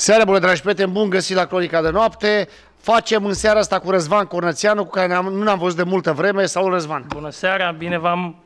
Seara bună, dragi prieteni, bun găsit la Cronica de Noapte. Facem în seara asta cu Răzvan Cornățeanu, cu care ne-am, nu ne-am văzut de multă vreme. Salut, Răzvan! Bună seara, bine v-am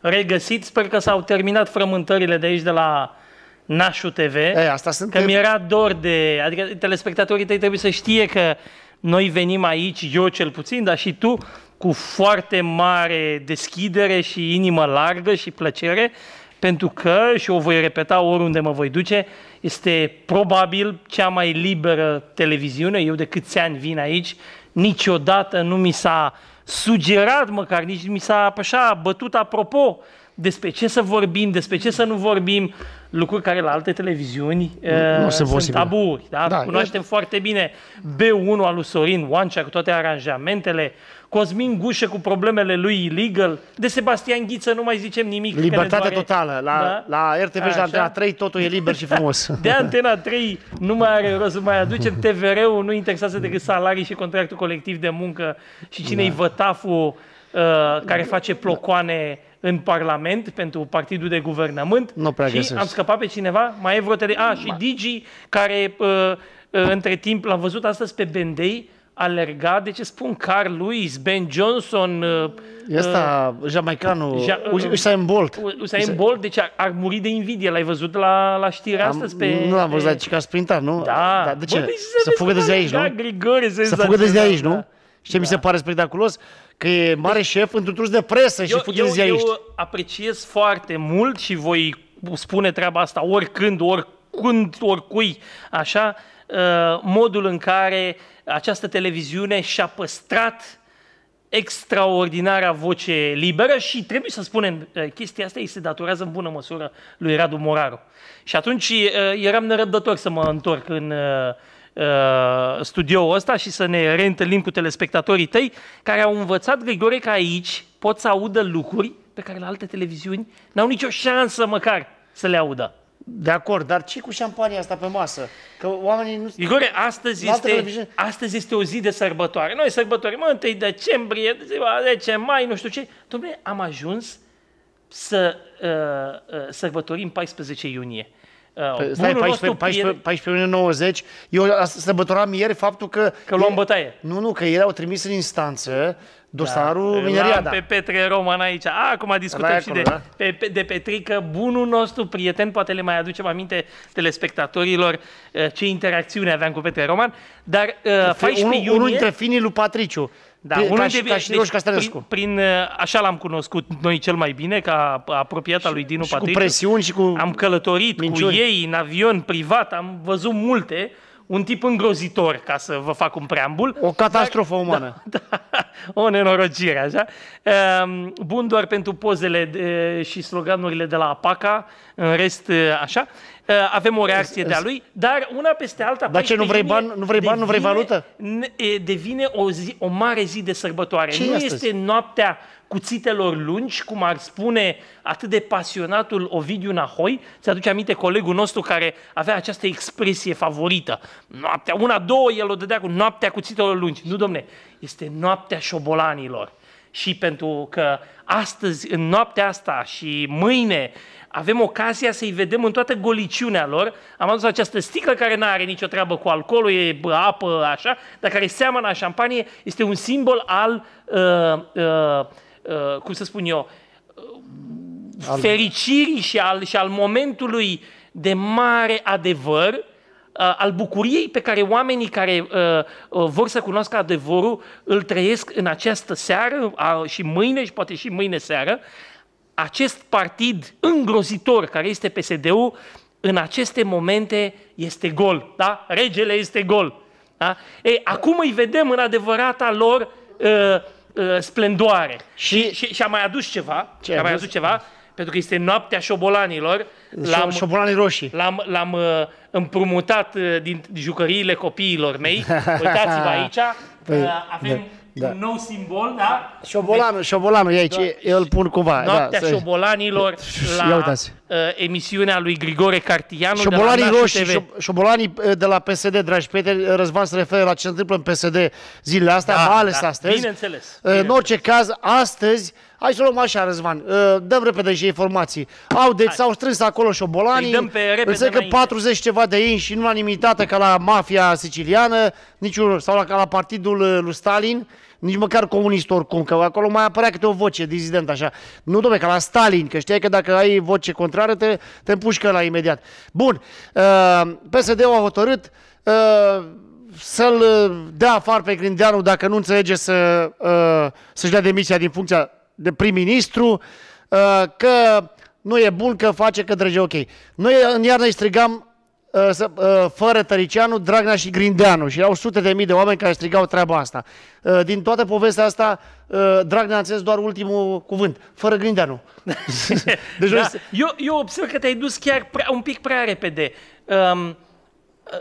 regăsit. Sper că s-au terminat frământările de aici, de la Nașu TV. E, asta sunt că mi-era dor de... Adică telespectatorii tăi trebuie să știe că noi venim aici, eu cel puțin, dar și tu, cu foarte mare deschidere și inimă largă și plăcere pentru că, și o voi repeta oriunde mă voi duce, este probabil cea mai liberă televiziune. Eu de câți ani vin aici, niciodată nu mi s-a sugerat măcar, nici mi s-a așa bătut apropo despre ce să vorbim, despre ce să nu vorbim, lucruri care la alte televiziuni nu, uh, sunt, sunt taburi. Da? da Cunoaștem e... foarte bine B1 al lui Sorin Oancea cu toate aranjamentele, uh, Cosmin Gușe cu problemele lui illegal, de Sebastian Ghiță nu mai zicem nimic. Libertate totală. La, da? la RTV și la Antena 3 totul e liber și frumos. De Antena 3 nu mai are rost să mai aducem. TVR-ul nu interesează decât salarii și contractul colectiv de muncă și cine-i da. vătaful uh, care face plocoane în Parlament pentru partidul de guvernământ nu prea și găsesc. am scăpat pe cineva, mai e vreo tele... A, ah, și Digi, care uh, uh, între timp l-am văzut astăzi pe Bendei, alerga, de ce spun Carl Lewis, Ben Johnson... Ăsta, uh, uh, jamaicanul, ja, uh, Usain Bolt. Usain Bolt, deci ar, ar muri de invidie. L-ai văzut la, la știrea Am, astăzi? Pe, nu l-am văzut, ci că a sprintat, nu? Da. Dar de ce? Bă, păi să fugă de zi aici, nu? Grigori, să fugă de zi aici, nu? Și da. mi se da. pare spectaculos? Că e mare deci, șef într-un trus de presă și fugă de zi aici. Eu apreciez foarte mult și voi spune treaba asta oricând, oricând, oricui, așa, Uh, modul în care această televiziune și-a păstrat extraordinara voce liberă și trebuie să spunem, uh, chestia asta îi se datorează în bună măsură lui Radu Moraru. Și atunci uh, eram nerăbdător să mă întorc în studioul ăsta și să ne reîntâlnim cu telespectatorii tăi care au învățat, Grigore, că aici pot să audă lucruri pe care la alte televiziuni n-au nicio șansă măcar să le audă. De acord, dar ce cu șampania asta pe masă? Că oamenii nu... Igore, astăzi este, astăzi este o zi de sărbătoare. Noi sărbătorim 1 decembrie, ziua 10 mai, nu știu ce. Dom'le, am ajuns să uh, uh, sărbătorim 14 iunie. Uh, păi, stai, 14, 14, 14 90, eu sărbătoram ieri faptul că... Că luăm bătaie. Nu, nu, că ieri au trimis în instanță Dosarul da. da. pe Petre Roman aici. A, acum discutăm Rai și acolo, de, da? pe, de Petrică, bunul nostru prieten, poate le mai aducem aminte telespectatorilor eh, ce interacțiune aveam cu Petre Roman, dar uh, eh, 14 Unul dintre finii lui Patriciu. Da, unul ca, de, ca și deci, Prin, prin, eh, așa l-am cunoscut noi cel mai bine, ca apropiat al lui Dinu și Patriciu. cu presiuni și cu Am călătorit minciuni. cu ei în avion privat, am văzut multe un tip îngrozitor, ca să vă fac un preambul. O catastrofă dar, umană. Da, da, o nenorocire, așa. Ehm, bun doar pentru pozele de, și sloganurile de la APACA, în rest, eh, așa. Eh, avem o reacție de-a lui, dar una peste alta... Dar păi, ce, nu vrei bani, nu vrei ban, nu vrei valută? Devine o, zi, o mare zi de sărbătoare. Ce nu astăzi? este noaptea cuțitelor lungi, cum ar spune atât de pasionatul Ovidiu Nahoi. Ți-aduce aminte colegul nostru care avea această expresie favorită. Noaptea, una, două, el o dădea cu noaptea cuțitelor lungi. Nu, domne, este noaptea șobolanilor. Și pentru că astăzi, în noaptea asta și mâine, avem ocazia să-i vedem în toată goliciunea lor. Am adus această sticlă care nu are nicio treabă cu alcoolul, e apă, așa, dar care seamănă a șampanie, este un simbol al uh, uh, Uh, cum să spun eu, uh, al... fericirii și al, și al momentului de mare adevăr, uh, al bucuriei pe care oamenii care vor să cunoască adevărul îl trăiesc în această seară și mâine și poate și mâine seară, acest partid îngrozitor care este PSD-ul, în aceste momente este gol, da? Regele este gol. Da? Ei, acum îi vedem în adevărata lor uh, uh, splendoare. Și, și, și a mai adus ceva, ce a mai adus ceva, pentru că este noaptea șobolanilor. L-am, Șobolanii roșii. L-am, l-am uh, împrumutat uh, din jucăriile copiilor mei. Uitați-vă aici, păi, uh, avem... Da da. un nou simbol, da? Șobolanul, deci- șobolanul e aici, da. eu îl pun cumva. Da, Noaptea da, șobolanilor la Ia Uh, emisiunea lui Grigore Cartianu șobolanii de la roșii, TV. Șobolanii uh, de la PSD, dragi prieteni, uh, Răzvan se referă la ce se întâmplă în PSD zilele astea, da, mai ales da. astăzi. Bineînțeles. Uh, bineînțeles. În orice caz, astăzi Hai să luăm așa, Răzvan. Uh, dăm repede și informații. Au, deci s-au strâns acolo șobolanii. Îi dăm pe repede Înțeleg că 40 ceva de inși și nu unanimitate ca la mafia siciliană, un, sau la, ca la partidul uh, lui Stalin, nici măcar comunist oricum, că acolo mai apărea câte o voce dizident așa. Nu, domne, ca la Stalin, că știai că dacă ai voce contrară te, te împușcă la imediat. Bun, uh, PSD-ul a hotărât să-l dea afară pe Grindeanu dacă nu înțelege să, să-și dea demisia din funcția de prim-ministru uh, că nu e bun, că face, că drege ok. Noi în iarnă îi strigam uh, uh, fără Tăricianu, Dragnea și Grindeanu și erau sute de mii de oameni care strigau treaba asta. Din toată povestea asta, Dragnea a înțeles doar ultimul cuvânt, fără Grindeanu. deci da. eu, eu observ că te-ai dus chiar prea, un pic prea repede. Um,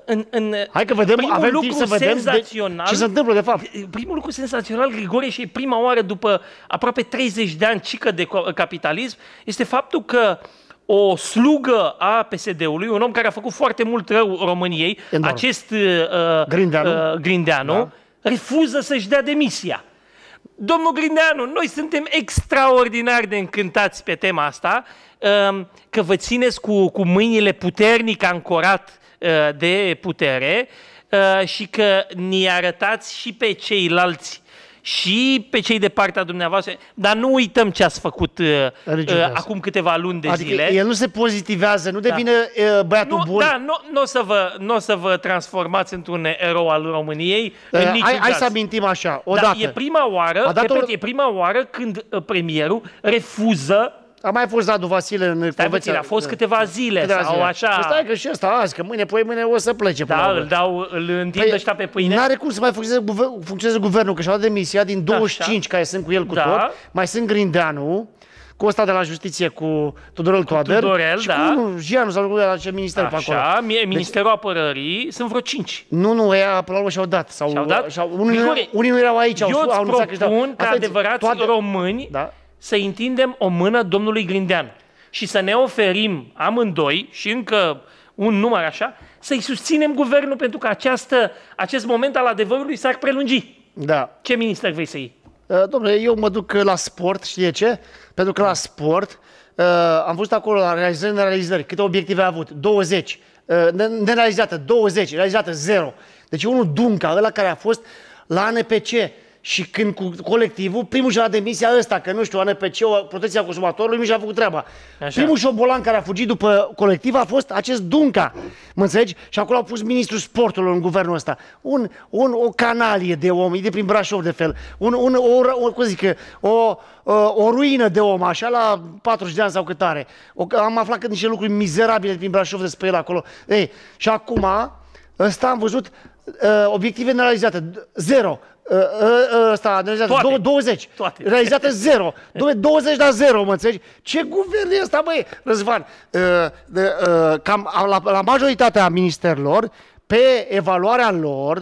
în, în Hai că vedem, primul avem lucru să vedem senzațional, de ce se întâmplă de fapt. Primul lucru senzațional, Grigore, și prima oară după aproape 30 de ani cică de capitalism, este faptul că o slugă a PSD-ului, un om care a făcut foarte mult rău României, Enorm. acest uh, uh Grindeanu, uh, Grindeanu da. refuză să-și dea demisia. Domnul Grindeanu, noi suntem extraordinar de încântați pe tema asta, um, că vă țineți cu, cu mâinile puternic ancorat uh, de putere uh, și că ni arătați și pe ceilalți și pe cei de partea dumneavoastră, dar nu uităm ce ați făcut uh, uh acum câteva luni de adică zile. el nu se pozitivează, nu da. devine da. băiatul nu, bun. Da, nu, nu o să vă, nu o să vă transformați într-un erou al României uh, în hai, hai să amintim așa, o da, dată. E prima oară, repet, o... e prima oară când uh, premierul refuză a mai fost Radu Vasile în Stai puțin, a fost câteva da. zile câteva sau zile. așa. Păi stai că și ăsta azi, că mâine, păi mâine o să plece. Da, îl dau, îl păi întind păi, pe pâine. N-are cum să mai funcționeze, guver- funcționeze guvernul, că și-a dat demisia din 25 da, așa. care sunt cu el cu da. tot. Mai sunt Grindeanu, cu ăsta de la justiție, cu Tudorel cu Toader. Tudorel, și da. cu Gianu sau de la ce minister Așa, pe acolo. Mie, deci- Ministerul deci, Apărării, sunt vreo 5. Nu, nu, ea până la urmă și-au dat. Sau, și-au dat? Și-au, unii, Grigore, unii nu erau aici, eu au, au anunțat că și-au dat. ca adevărați toate... români da? să întindem o mână Domnului Grindean și să ne oferim amândoi și încă un număr așa, să-i susținem guvernul pentru că această, acest moment al adevărului s-ar prelungi. Da. Ce minister vei să iei? Uh, domnule, eu mă duc uh, la sport, știe ce? Pentru că la sport uh, am văzut acolo la realizări, realizări, câte obiective a avut? 20. nerealizată, 20, realizată 0. Deci unul Dunca, ăla care a fost la ANPC, și când cu colectivul, primul și-a demisia ăsta, că nu știu, ANPC-ul, protecția consumatorului, mi și-a făcut treaba. Așa. Primul șobolan care a fugit după colectiv a fost acest Dunca, mă înțelegi? Și acolo au pus ministrul sportului în guvernul ăsta. Un, un, o canalie de om, e de prin Brașov de fel, un, un, o, o, cum zic, o, o ruină de om, așa, la 40 de ani sau cât are. O, am aflat că niște lucruri mizerabile prin Brașov despre el acolo. Ei, și acum, Ăsta am văzut uh, obiective nerealizate, zero. Ăsta, Uh, uh, ă, ăsta, Toate. 20. Toate. Realizate zero. Dom'le, 20 la zero, mă înțelegi? Ce guvern e ăsta, băi, Răzvan? Uh, uh, uh, cam la, la majoritatea ministerilor, pe evaluarea lor,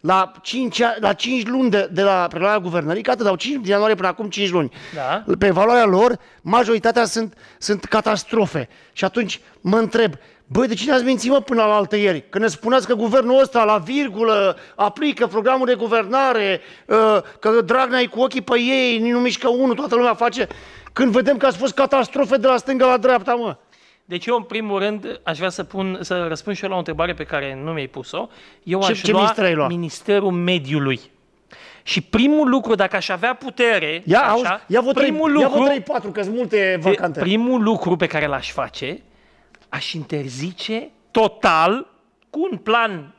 la 5, la 5 luni de, de la preluarea guvernării, că atât, dau 5 din ianuarie până acum 5 luni. Da. Pe evaluarea lor, majoritatea sunt, sunt catastrofe. Și atunci mă întreb, uh, Băi, de cine ați mințit, mă, până la altă ieri? Că ne spuneați că guvernul ăsta, la virgulă, aplică programul de guvernare, ă, că Dragnea e cu ochii pe ei, nu mișcă unul, toată lumea face. Când vedem că ați fost catastrofe de la stânga la dreapta, mă. Deci eu, în primul rând, aș vrea să, pun, să răspund și eu la o întrebare pe care nu mi-ai pus-o. Eu ce, aș ce lua, lua Ministerul Mediului. Și primul lucru, dacă aș avea putere, ia, așa, auzi, ia vă primul trei, lucru, ia vă 3, 4, că sunt multe vacante. Primul lucru pe care l-aș face aș interzice total, cu un plan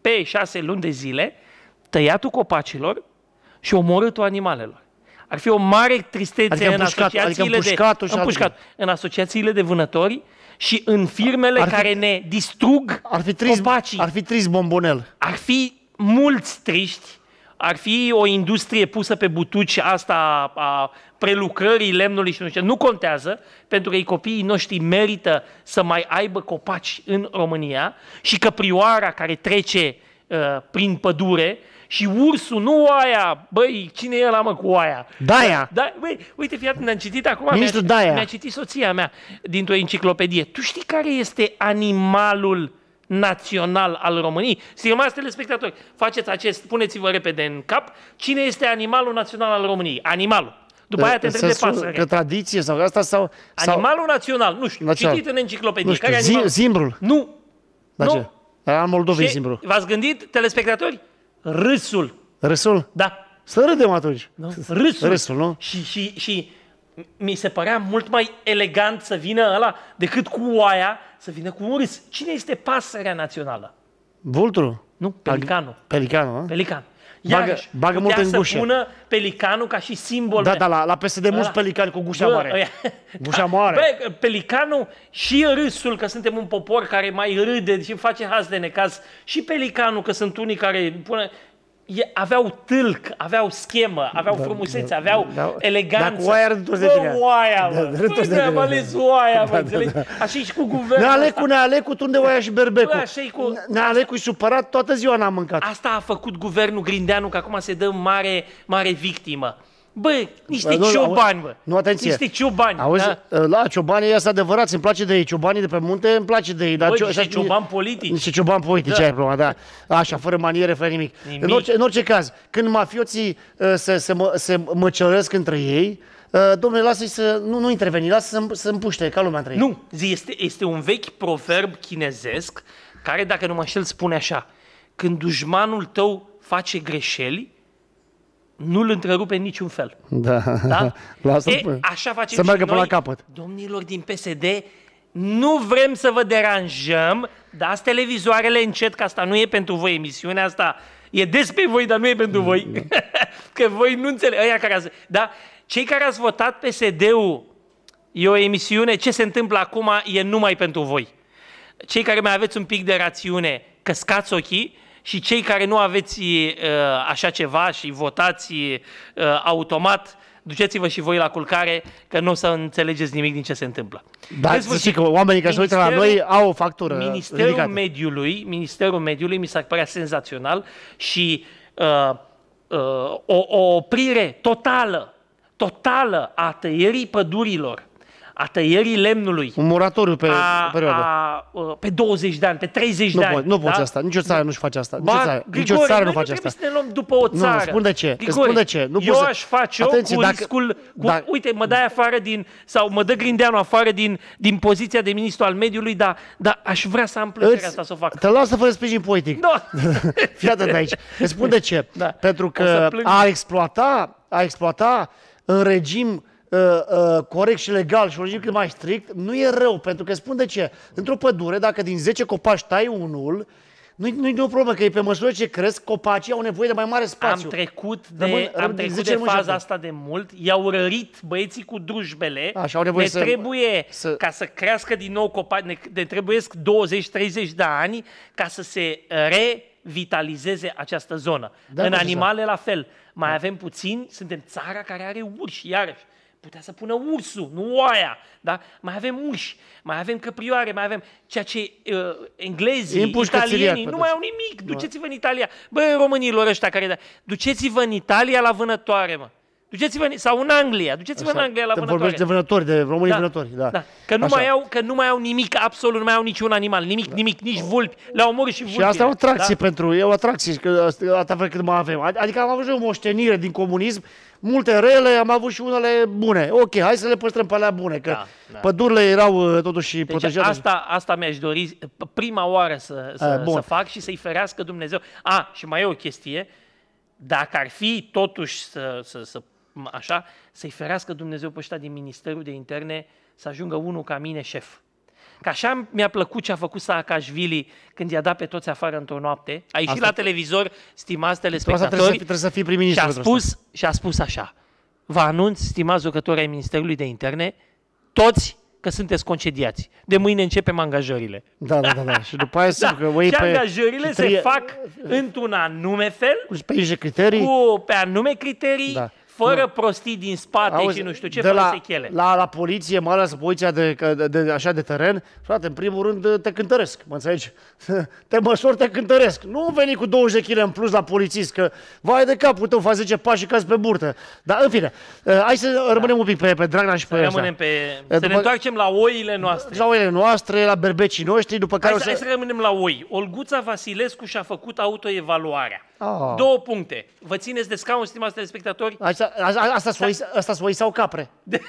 pe șase luni de zile, tăiatul copacilor și omorâtul animalelor. Ar fi o mare tristețe adică în, adică asociațiile adică de, de, împușcat, în asociațiile de vânători și în firmele ar fi, care ne distrug ar fi trist, copacii. Ar fi trist bombonel. Ar fi mulți triști ar fi o industrie pusă pe butuci asta a prelucrării lemnului și nu știu, nu contează, pentru că ei copiii noștri merită să mai aibă copaci în România și că prioara care trece uh, prin pădure și ursul, nu oaia, băi, cine e la mă cu oaia? Daia! Da, da băi, uite, fii atent, am citit acum, mi-a, mi-a citit soția mea dintr-o enciclopedie. Tu știi care este animalul național al României. Stimați telespectatori, faceți acest, puneți-vă repede în cap, cine este animalul național al României? Animalul. După aia te întrebi de pasăre. Că tradiție sau asta sau... Animalul național, nu știu, național. citit în enciclopedie. Nu știu, care zimbrul. Nu. Da, nu. Ce? Al Moldovei zimbrul. V-ați gândit, telespectatori? Râsul. Râsul? Da. Să râdem atunci. Nu? Râsul. Râsul, nu? Și, și, și mi se părea mult mai elegant să vină ăla decât cu oaia să vină cu un râs. Cine este pasărea națională? vulturul Nu, pelicanul. Pelicanul, a? Da? Pelican. Iarăși, bagă, bagă mult în să gușe. pună pelicanul ca și simbol. Da, de... da, la, la PSD mulți da, da. pelicani cu gușa bă, mare. Gușa mare. Bă, pelicanul și râsul, că suntem un popor care mai râde și face haz de necaz, și pelicanul, că sunt unii care pune aveau tâlc, aveau schemă, aveau da, frumusețe, da, aveau da, eleganță. Dar cu oaia rândul de tine. oaia, mă. Da, rândul de ales oaia, mă, da, înțelegi? Da, da. Așa și cu guvernul. Nealecu, Nealecu, tunde oaia și berbecu. Așa cu... Nealecu-i supărat, toată ziua n am mâncat. Asta a făcut guvernul Grindeanu, că acum se dă mare, mare victimă. Bă, niște nu, ciobani, bă. Nu, atenție. Niște ciobani. Auzi, da? Ă, la ciobanii este adevărat, îmi place de ei. Ciobanii de pe munte îmi place de ei. Dar bă, cio- niște ciobani politici. Niște ciobani politici, da. ai problema, da. Așa, fără maniere, fără nimic. nimic. În, orice, în orice caz, când mafioții se, ă, se, se, mă, se măcărăsc între ei, ă, domnule, lasă-i să... Nu, nu interveni, lasă să împuște ca lumea între ei. Nu, este, este un vechi proverb chinezesc care, dacă nu mă știu, spune așa. Când dușmanul tău face greșeli, nu-l întrerupe niciun fel. Da. da? Lasă e, așa facem să și meargă noi, până la capăt. Domnilor din PSD, nu vrem să vă deranjăm, dați televizoarele încet, că asta nu e pentru voi emisiunea asta. E despre voi, dar nu e pentru voi. Da. că voi nu înțelegeți. care ați, da? Cei care ați votat PSD-ul, e o emisiune, ce se întâmplă acum e numai pentru voi. Cei care mai aveți un pic de rațiune, căscați ochii, și cei care nu aveți așa ceva și votați automat, duceți-vă și voi la culcare, că nu o să înțelegeți nimic din ce se întâmplă. Da, să zic că oamenii care se uită la noi au o factură Ministerul ridicată. Mediului, Ministerul Mediului mi s a părea senzațional și uh, uh, o, o oprire totală, totală a tăierii pădurilor a tăierii lemnului. Un moratoriu pe a, o perioadă. A, ă, pe 20 de ani, pe 30 nu de ani. nu da? poți asta, nicio țară nu-și face asta. Nicio o țară, Grigori, nicio țară nu face asta. să ne luăm după o țară. Nu, spun de ce. Grigori, spun de ce. Nu eu aș face Atenție, eu cu dacă, riscul, cu, dacă, uite, mă dai afară din, sau mă dă Grindeanu afară din, din poziția de ministru al mediului, dar, Da. aș vrea să am plăcerea asta să o fac. Te las să fără sprijin poetic. Nu. Fii atent aici. Îți spun de ce. Da. Pentru că a exploata, a exploata în regim Uh, uh, corect și legal și un regim cât mai strict, nu e rău, pentru că spun de ce. Într-o pădure, dacă din 10 copaci tai unul, nu-i, nu o problemă, că e pe măsură ce cresc, copacii au nevoie de mai mare spațiu. Am trecut de, rămân, am trecut de faza asta de mult, i-au rărit băieții cu drujbele, Așa, au nevoie ne să, trebuie, să... ca să crească din nou copaci, ne, ne trebuie 20-30 de ani ca să se revitalizeze această zonă. Da, În da, da. animale la fel, mai da. avem puțin, suntem țara care are urși, iarăși putea să pună ursul, nu oaia. Da? Mai avem uși, mai avem căprioare, mai avem ceea ce uh, englezii, Impuși italienii, nu mai au nimic. Da. Duceți-vă în Italia. Bă, românilor ăștia care... Da, duceți-vă în Italia la vânătoare, mă. Duceți-vă în, sau în Anglia, duceți-vă Așa. în Anglia la vânătoare. Vorbești de vânători, de români da. vânători, da. da. Că, nu Așa. mai au, că nu mai au nimic, absolut nu mai au niciun animal, nimic, da. nimic, nici vulpi. Le-au omorât și vulpi. Și asta e o atracție da? pentru, e o atracție, că asta, asta când mai avem. Adică am avut o moștenire din comunism multe rele, am avut și unele bune. Ok, hai să le păstrăm pe alea bune, că da, da. pădurile erau uh, totuși deci protejate. Asta, asta mi-aș dori prima oară să, să, A, să fac și să-i ferească Dumnezeu. A, și mai e o chestie, dacă ar fi totuși să, să, să așa, să-i ferească Dumnezeu pe ăștia din Ministerul de Interne să ajungă unul ca mine șef. Că așa mi-a plăcut ce a făcut Saakashvili când i-a dat pe toți afară într-o noapte. A ieșit asta... la televizor, stimați telespectatori, asta trebuie să, trebuie să fii și, a spus, și a spus așa. Vă anunț, stimați jucători ai Ministerului de Interne, toți că sunteți concediați. De mâine începem angajările. Da, da, da. da. Și după aia da. că Și pe angajările se fac într-un anume fel. Cu, pe criterii. Cu, pe anume criterii. Da fără nu. prostii din spate Auzi, și nu știu ce, de la, sechele. La, la poliție, mai ales poliția de, de, de, așa de teren, frate, în primul rând te cântăresc, mă înțelegi? Te măsori, te cântăresc. Nu veni cu 20 kg în plus la polițist, că vai de capul tău, faci 10 pași și cazi pe burtă. Dar, în fine, eh, hai să rămânem da. un pic pe, pe Dragnea și pe să rămânem pe, eh, Să după, ne întoarcem la oile noastre. La oile noastre, la berbecii noștri, după care hai să, o să... Hai să rămânem la oi. Olguța Vasilescu și-a făcut autoevaluarea Oh. Două puncte. Vă țineți de scaun, stimați telespectatori? Asta, asta, da. asta sunt oi sau capre.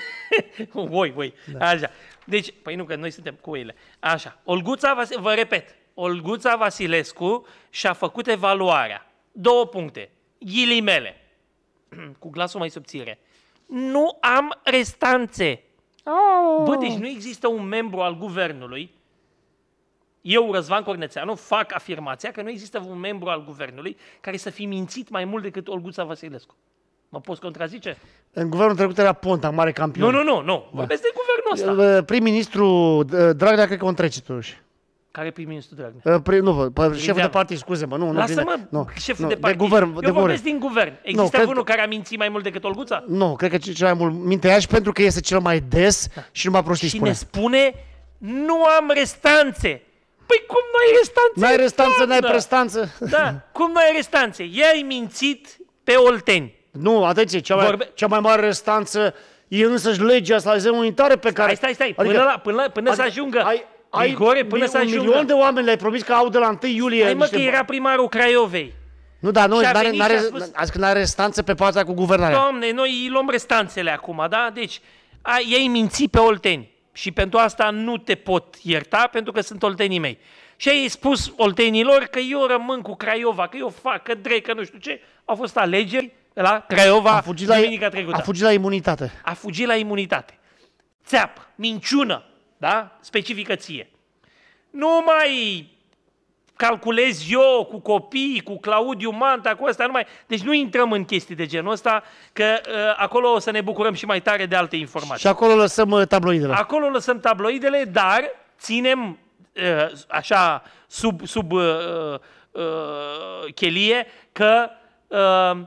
Voi, voi. Da. Așa. Deci, păi nu, că noi suntem cu ele. Așa. Olguța, vă repet, Olguța Vasilescu și-a făcut evaluarea. Două puncte. Ghilimele. Cu glasul mai subțire. Nu am restanțe. Oh. Bă, deci nu există un membru al guvernului eu, Răzvan Cornețeanu, fac afirmația că nu există un membru al guvernului care să fi mințit mai mult decât Olguța Vasilescu. Mă poți contrazice? În guvernul trecut era Ponta, mare campion. Nu, nu, nu, nu. Da. Vorbesc da. de guvernul ăsta. Uh, prim-ministru uh, Dragnea cred că o întrece totuși. Care prim-ministru Dragnea? Uh, Prim, nu, șeful de partid, scuze mă, nu, nu Lasă-mă, nu, șeful nu, de partid. De guvern, Eu de vorbesc guvern. din guvern. Există nu, unul care a mințit mai mult decât Olguța? Nu, cred că cel mai mult minte și pentru că este cel mai des da. și numai prostii și spune. ne spune, nu am restanțe. Păi cum nu ai restanțe? Nu ai restanță, nu ai da. prestanță. Da, cum nu ai restanțe? I-ai mințit pe Olteni. Nu, atenție, cea mai, Vorbe... cea mai mare restanță e însăși legea salvezei unitare pe care... Stai, stai, stai, adică, până, la, până, la, până adică, să ajungă... Ai, ai Igore, până să ajungă. milion de oameni le-ai promis că au de la 1 iulie. Hai mă că era primarul Craiovei. Nu, dar noi n-are, n-are, spus, are restanță pe partea cu guvernarea. Doamne, noi îi luăm restanțele acum, da? Deci, ai ei minți pe Olteni și pentru asta nu te pot ierta, pentru că sunt oltenii mei. Și ai spus oltenilor că eu rămân cu Craiova, că eu fac, că drec, că nu știu ce. Au fost alegeri la Craiova a fugit la, duminica trecută. A fugit la imunitate. A fugit la imunitate. Țeap, minciună, da? Specifică ție. Nu mai calculez eu cu copiii, cu Claudiu Manta, cu ăsta, numai... Deci nu intrăm în chestii de genul ăsta, că uh, acolo o să ne bucurăm și mai tare de alte informații. Și acolo lăsăm uh, tabloidele. Acolo lăsăm tabloidele, dar ținem uh, așa sub, sub uh, uh, chelie că uh,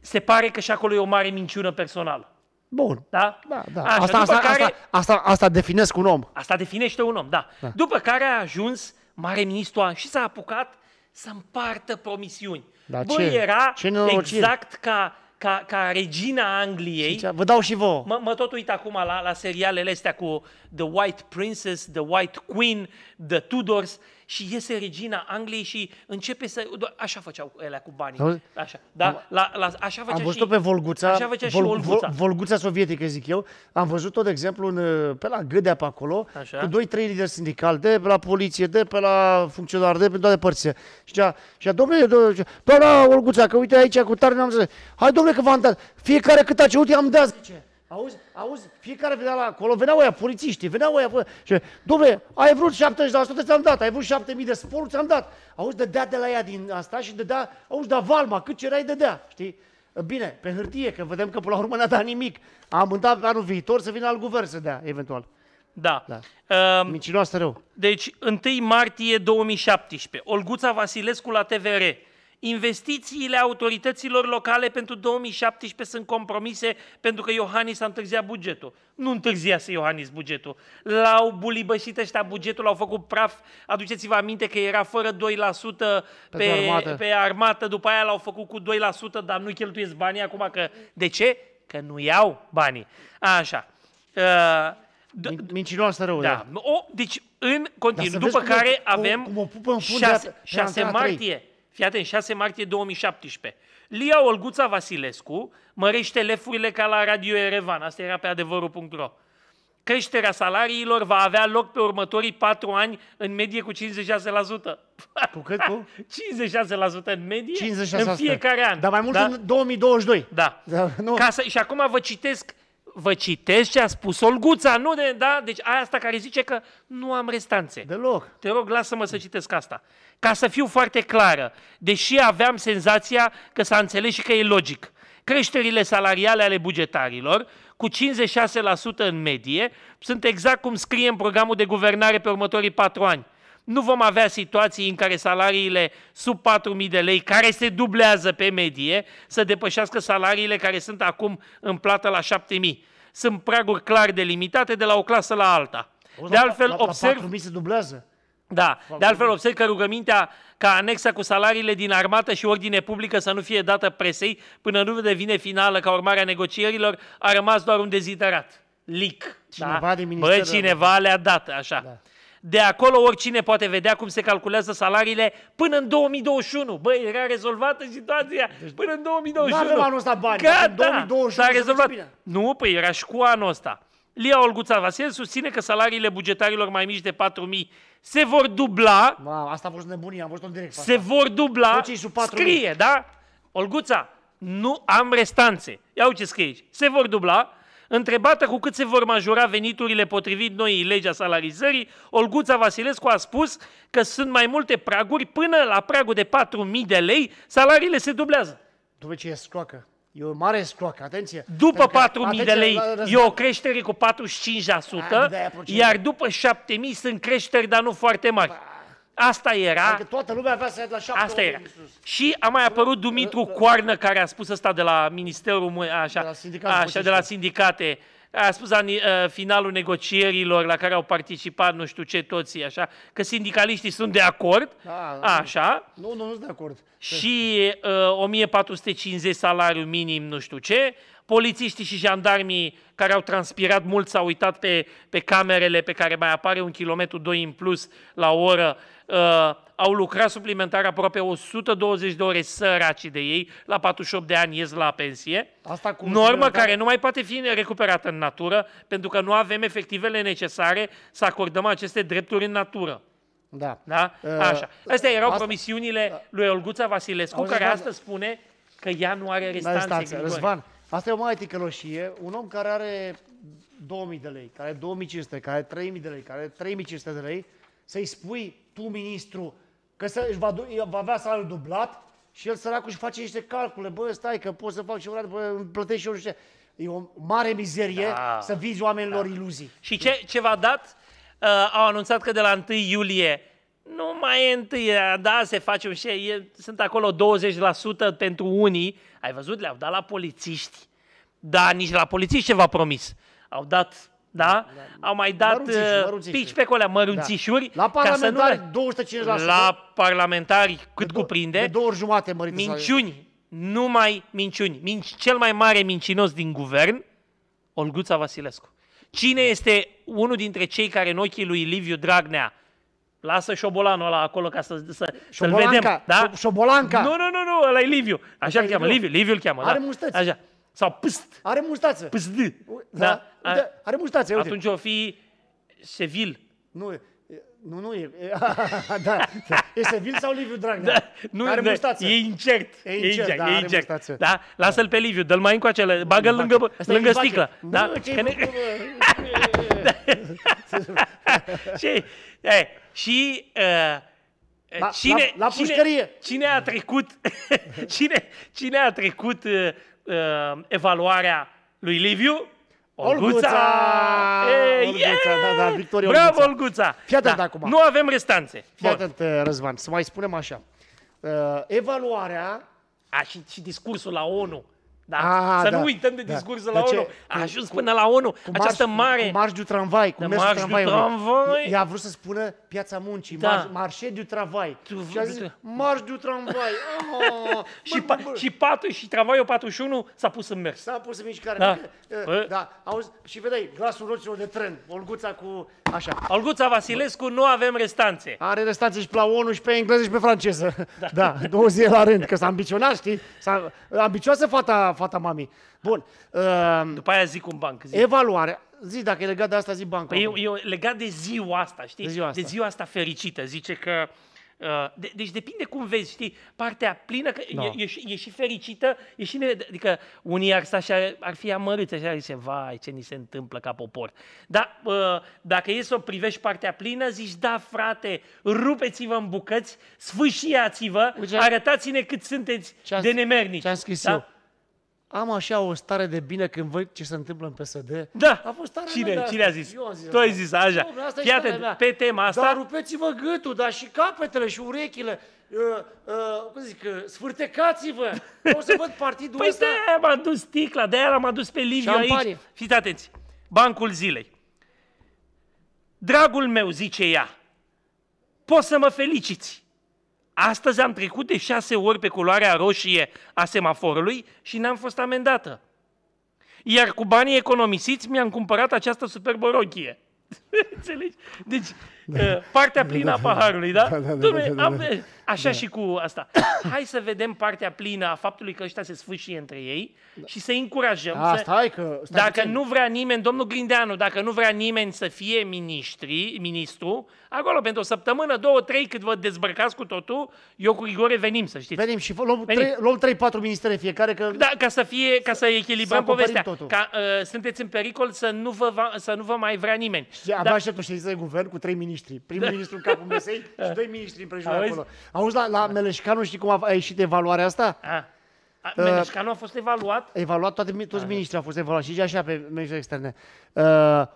se pare că și acolo e o mare minciună personală. Bun. Da? Da, da. Așa, asta, asta, care... asta, asta, asta definesc un om. Asta definește un om, da. da. După care a ajuns uh, mare ministru și s-a apucat să împartă promisiuni. Dar Bă, ce? era ce exact ca, ca, ca regina Angliei. Ce, vă dau și vouă. Mă, mă tot uit acum la, la serialele astea cu The White Princess, The White Queen, The Tudors și iese regina Angliei și începe să... Așa făceau ele cu banii. Așa, da? la, la, așa făcea am văzut-o și, pe Volguța, așa făcea Vol, și Volguța. Volguța sovietică, zic eu. Am văzut-o, de exemplu, în, pe la Gâdea pe acolo, așa. cu doi, trei lideri sindicali, de pe la poliție, de pe la funcționar, de pe toate părțile. Și a, și a, domnule, do- doamna Olguța, că uite aici cu tare n-am zis. Hai, domnule, că v-am dat. Fiecare cât a ce am dat. Zice. Auzi, auzi, fiecare venea la acolo, veneau aia polițiștii, veneau aia... Și, dom'le, ai vrut 70%, ți-am dat, ai vrut 7000 de spor, ți-am dat. Auzi, dădea de la ea din asta și dădea, auzi, da valma, cât cerai, dădea, știi? Bine, pe hârtie, că vedem că până la urmă n-a dat nimic. Am mântat anul viitor să vină al guvern să dea, eventual. Da. da. Uh, Mincinoasă rău. Deci, 1 martie 2017, Olguța Vasilescu la TVR Investițiile autorităților locale pentru 2017 sunt compromise pentru că Iohannis a întârziat bugetul. Nu întârziase Iohannis bugetul. L-au bulibășit ăștia bugetul, l-au făcut praf. Aduceți-vă aminte că era fără 2% pe, pe, armată. pe armată, după aia l-au făcut cu 2%, dar nu cheltuiesc banii acum că... De ce? Că nu iau banii. A, așa. Uh, D- Mincinoasă rău, da. da. O, deci, în continuu. După care cum avem cum o pupă 6, 6 martie. 3. Fii atent, 6 martie 2017. Lia Olguța Vasilescu mărește lefurile ca la Radio Erevan. Asta era pe adevărul.ro. Creșterea salariilor va avea loc pe următorii 4 ani în medie cu 56%. Cu cât? Cu? 56% în medie 56%. în fiecare an. Dar mai mult da? în 2022. Da. da nu. Ca să, și acum vă citesc vă citesc ce a spus Olguța, nu de, da? Deci aia asta care zice că nu am restanțe. Deloc. Te rog, lasă-mă să citesc asta. Ca să fiu foarte clară, deși aveam senzația că s-a înțeles și că e logic, creșterile salariale ale bugetarilor, cu 56% în medie, sunt exact cum scrie în programul de guvernare pe următorii patru ani. Nu vom avea situații în care salariile sub 4.000 de lei, care se dublează pe medie, să depășească salariile care sunt acum în plată la 7.000. Sunt praguri clar delimitate de la o clasă la alta. O, de la, altfel, la, la observ... 4.000 se dublează? Da, de altfel observ că rugămintea ca anexa cu salariile din armată și ordine publică să nu fie dată presei până nu devine finală ca urmare a negocierilor a rămas doar un deziderat. Lic. Da? Cineva da? Bă, cineva le-a dat, așa. Da. De acolo oricine poate vedea cum se calculează salariile până în 2021. Băi, era rezolvată situația deci, până în 2021. Nu avem anul ăsta bani, Gata, în 2021 s-a rezolvat. Nu, păi era și cu anul ăsta. Lia Olguța Vasile susține că salariile bugetarilor mai mici de 4.000 se vor dubla. Wow, asta a fost nebunie, am văzut în direct. Se asta. vor dubla. Scrie, da? Olguța, nu am restanțe. Ia uite ce scrie aici. Se vor dubla. Întrebată cu cât se vor majora veniturile potrivit noii legea salarizării, Olguța Vasilescu a spus că sunt mai multe praguri, până la pragul de 4.000 de lei, salariile se dublează. După ce e scroacă. E o mare scroc, atenție. După 4.000 de lei e o creștere cu 45%, ah, iar după 7.000 sunt creșteri, dar nu foarte mari. Asta era. Adică toată lumea avea să la șapte Asta era. Și a mai apărut Dumitru ă, ă, ă. Coarnă, care a spus asta de la Ministerul, așa, de la, așa, de la sindicate a spus la ă, finalul negocierilor la care au participat nu știu ce toți, așa, că sindicaliștii sunt de acord, da, da, da, așa. Nu, nu, nu sunt de acord. Și ă, uh, 1450 salariu minim, nu știu ce. Polițiștii și jandarmii care au transpirat mult s-au uitat pe, pe camerele pe care mai apare un kilometru, doi în plus la oră uh, au lucrat suplimentar aproape 120 de ore săraci de ei, la 48 de ani ies la pensie, Asta cu normă care nu mai poate fi recuperată în natură, pentru că nu avem efectivele necesare să acordăm aceste drepturi în natură. Da. da? Uh, Așa. Astea erau asta... promisiunile lui Olguța Vasilescu, Auzi, care astăzi spune că ea nu are restanțe. Răzvan, asta e o mare ticăloșie. Un om care are 2000 de lei, care are 2500, care are 3000 de lei, care are 3500 de lei, să-i spui tu, ministru, că să, își va, va avea salariul dublat și el săracul și face niște calcule, bă, stai că pot să fac și orare, bă, îmi plătești și eu nu știu E o mare mizerie da. să vizi oamenilor da. iluzii. Și ce, ce v-a dat? Uh, au anunțat că de la 1 iulie nu mai e întâi, da, se face un e, sunt acolo 20% pentru unii. Ai văzut, le-au dat la polițiști. Da, nici la polițiști ceva promis. Au dat da? da? Au mai dat mărunțișuri, uh, pici pe colea, mărunțișuri. Da. La parlamentari, ca să nu 25%. La parlamentari, cât de cuprinde. De două ori jumate mărite. Minciuni, sau... numai minciuni. Minci, cel mai mare mincinos din guvern, Olguța Vasilescu. Cine da. este unul dintre cei care în ochii lui Liviu Dragnea Lasă șobolanul ăla acolo ca să, să, să-l vedem. Da? Șobolanca! Nu, nu, nu, nu, ăla e Liviu. Așa îl cheamă, Liviu, Liviu îl cheamă. Are da. mustăți. Așa. Sau pâst. Are mustață. Pâst Da. da. da a, da, are mustață, uite. Atunci o fi Sevil. Nu, nu, nu e. Da, da. E Sevil sau Liviu Dragnea? Da, nu, are da, mustață. E incert. E incert, e incert, da, e incert. Da? da? Lasă-l da. pe Liviu, dă-l mai încoace, bagă-l lângă, Asta lângă sticlă. Da? Bă, ce ne... și, e, și uh, la, cine, la, la pușcărie. Cine, cine a trecut, cine, cine a trecut uh, uh, evaluarea lui Liviu, Olguța! Olguța! Olguța, da, da, Victoria Bravo, Olguța! Olguța. Fii atent da. acum. Nu avem restanțe. Fii atent, uh, Răzvan, să mai spunem așa. Uh, evaluarea... A, și, și discursul la ONU. Da? A, ah, să da, nu uităm de da. discursul da. la ONU. A ajuns cu, până la ONU cu această marș, mare... Cu marș du tramvai, cu da, marș du Tramvai. tramvai. Ea a vrut să spună piața muncii, da. marș, marșe du tramvai. Tu, și a zis, marș du tramvai. Oh, și, pa, și, patru, și tramvaiul 41 s-a pus în mers. S-a pus în mișcare. Da. Adică, da. Auzi, și vedeai glasul roților de tren, Olguța cu Așa. Olguța Vasilescu, nu avem restanțe. Are restanțe și pe la ONU și pe engleză și pe franceză. Da, da două zile la rând, că s-a ambiționat, știi? S-a, ambițioasă fata, fata mami. Bun. Uh, După aia zic un banc. Zic. Evaluare. Zi, dacă e legat de asta, zi bancul. Păi e, e legat de ziua asta, știi? De ziua asta. de ziua asta fericită. Zice că Uh, de, deci depinde cum vezi, știi, partea plină, că da. e, e, e și fericită, e și ne, adică unii ar, așa, ar fi amărâți, așa zice, vai, ce ni se întâmplă ca popor. Dar uh, dacă e să o privești partea plină, zici, da, frate, rupeți-vă în bucăți, sfâșiați-vă, arătați-ne cât sunteți de nemernici. Ce-am scris da? eu? am așa o stare de bine când văd ce se întâmplă în PSD. Da. A fost starea cine, mea cine a da. zis? Eu am zis tu ai da. zis așa. asta Fii atent, mea. pe tema asta... Dar rupeți-vă gâtul, dar și capetele și urechile. Uh, uh, cum zic, uh, sfârtecați-vă! O să văd partidul păi ăsta... Păi de-aia m-a dus sticla, de-aia l-am adus pe Liviu Șampanie. aici. Fiți atenți, bancul zilei. Dragul meu, zice ea, poți să mă feliciți. Astăzi am trecut de șase ori pe culoarea roșie a semaforului și n-am fost amendată. Iar cu banii economisiți mi-am cumpărat această superbă rochie. Înțelegi? Deci partea plină a paharului, da? da, da, da, da, da. Așa da. și cu asta. Hai să vedem partea plină a faptului că ăștia se sfârșie între ei da. și să încurajăm. Da, să... stai că... Stai dacă puțin. nu vrea nimeni, domnul Grindeanu, dacă nu vrea nimeni să fie ministri, ministru, acolo pentru o săptămână, două, trei, cât vă dezbrăcați cu totul, eu cu rigore venim, să știți. Venim și luăm, venim. Trei, luăm trei, patru ministere fiecare. Că... Da, ca să, fie, ca să echilibrăm povestea. Totul. Ca, uh, sunteți în pericol să nu vă, va, să nu vă mai vrea nimeni. Și abia Dar... aștept să guvern cu trei ministri miniștri, prim-ministru în capul mesei și doi miniștri în Auzi? acolo. Auzi, la, la Meleșcanu știi cum a, a ieșit evaluarea asta? A. A, uh, Meleșcanu a fost evaluat? Evaluat, toate, toți a. miniștrii au fost evaluați și așa pe miniștri externe. A, uh,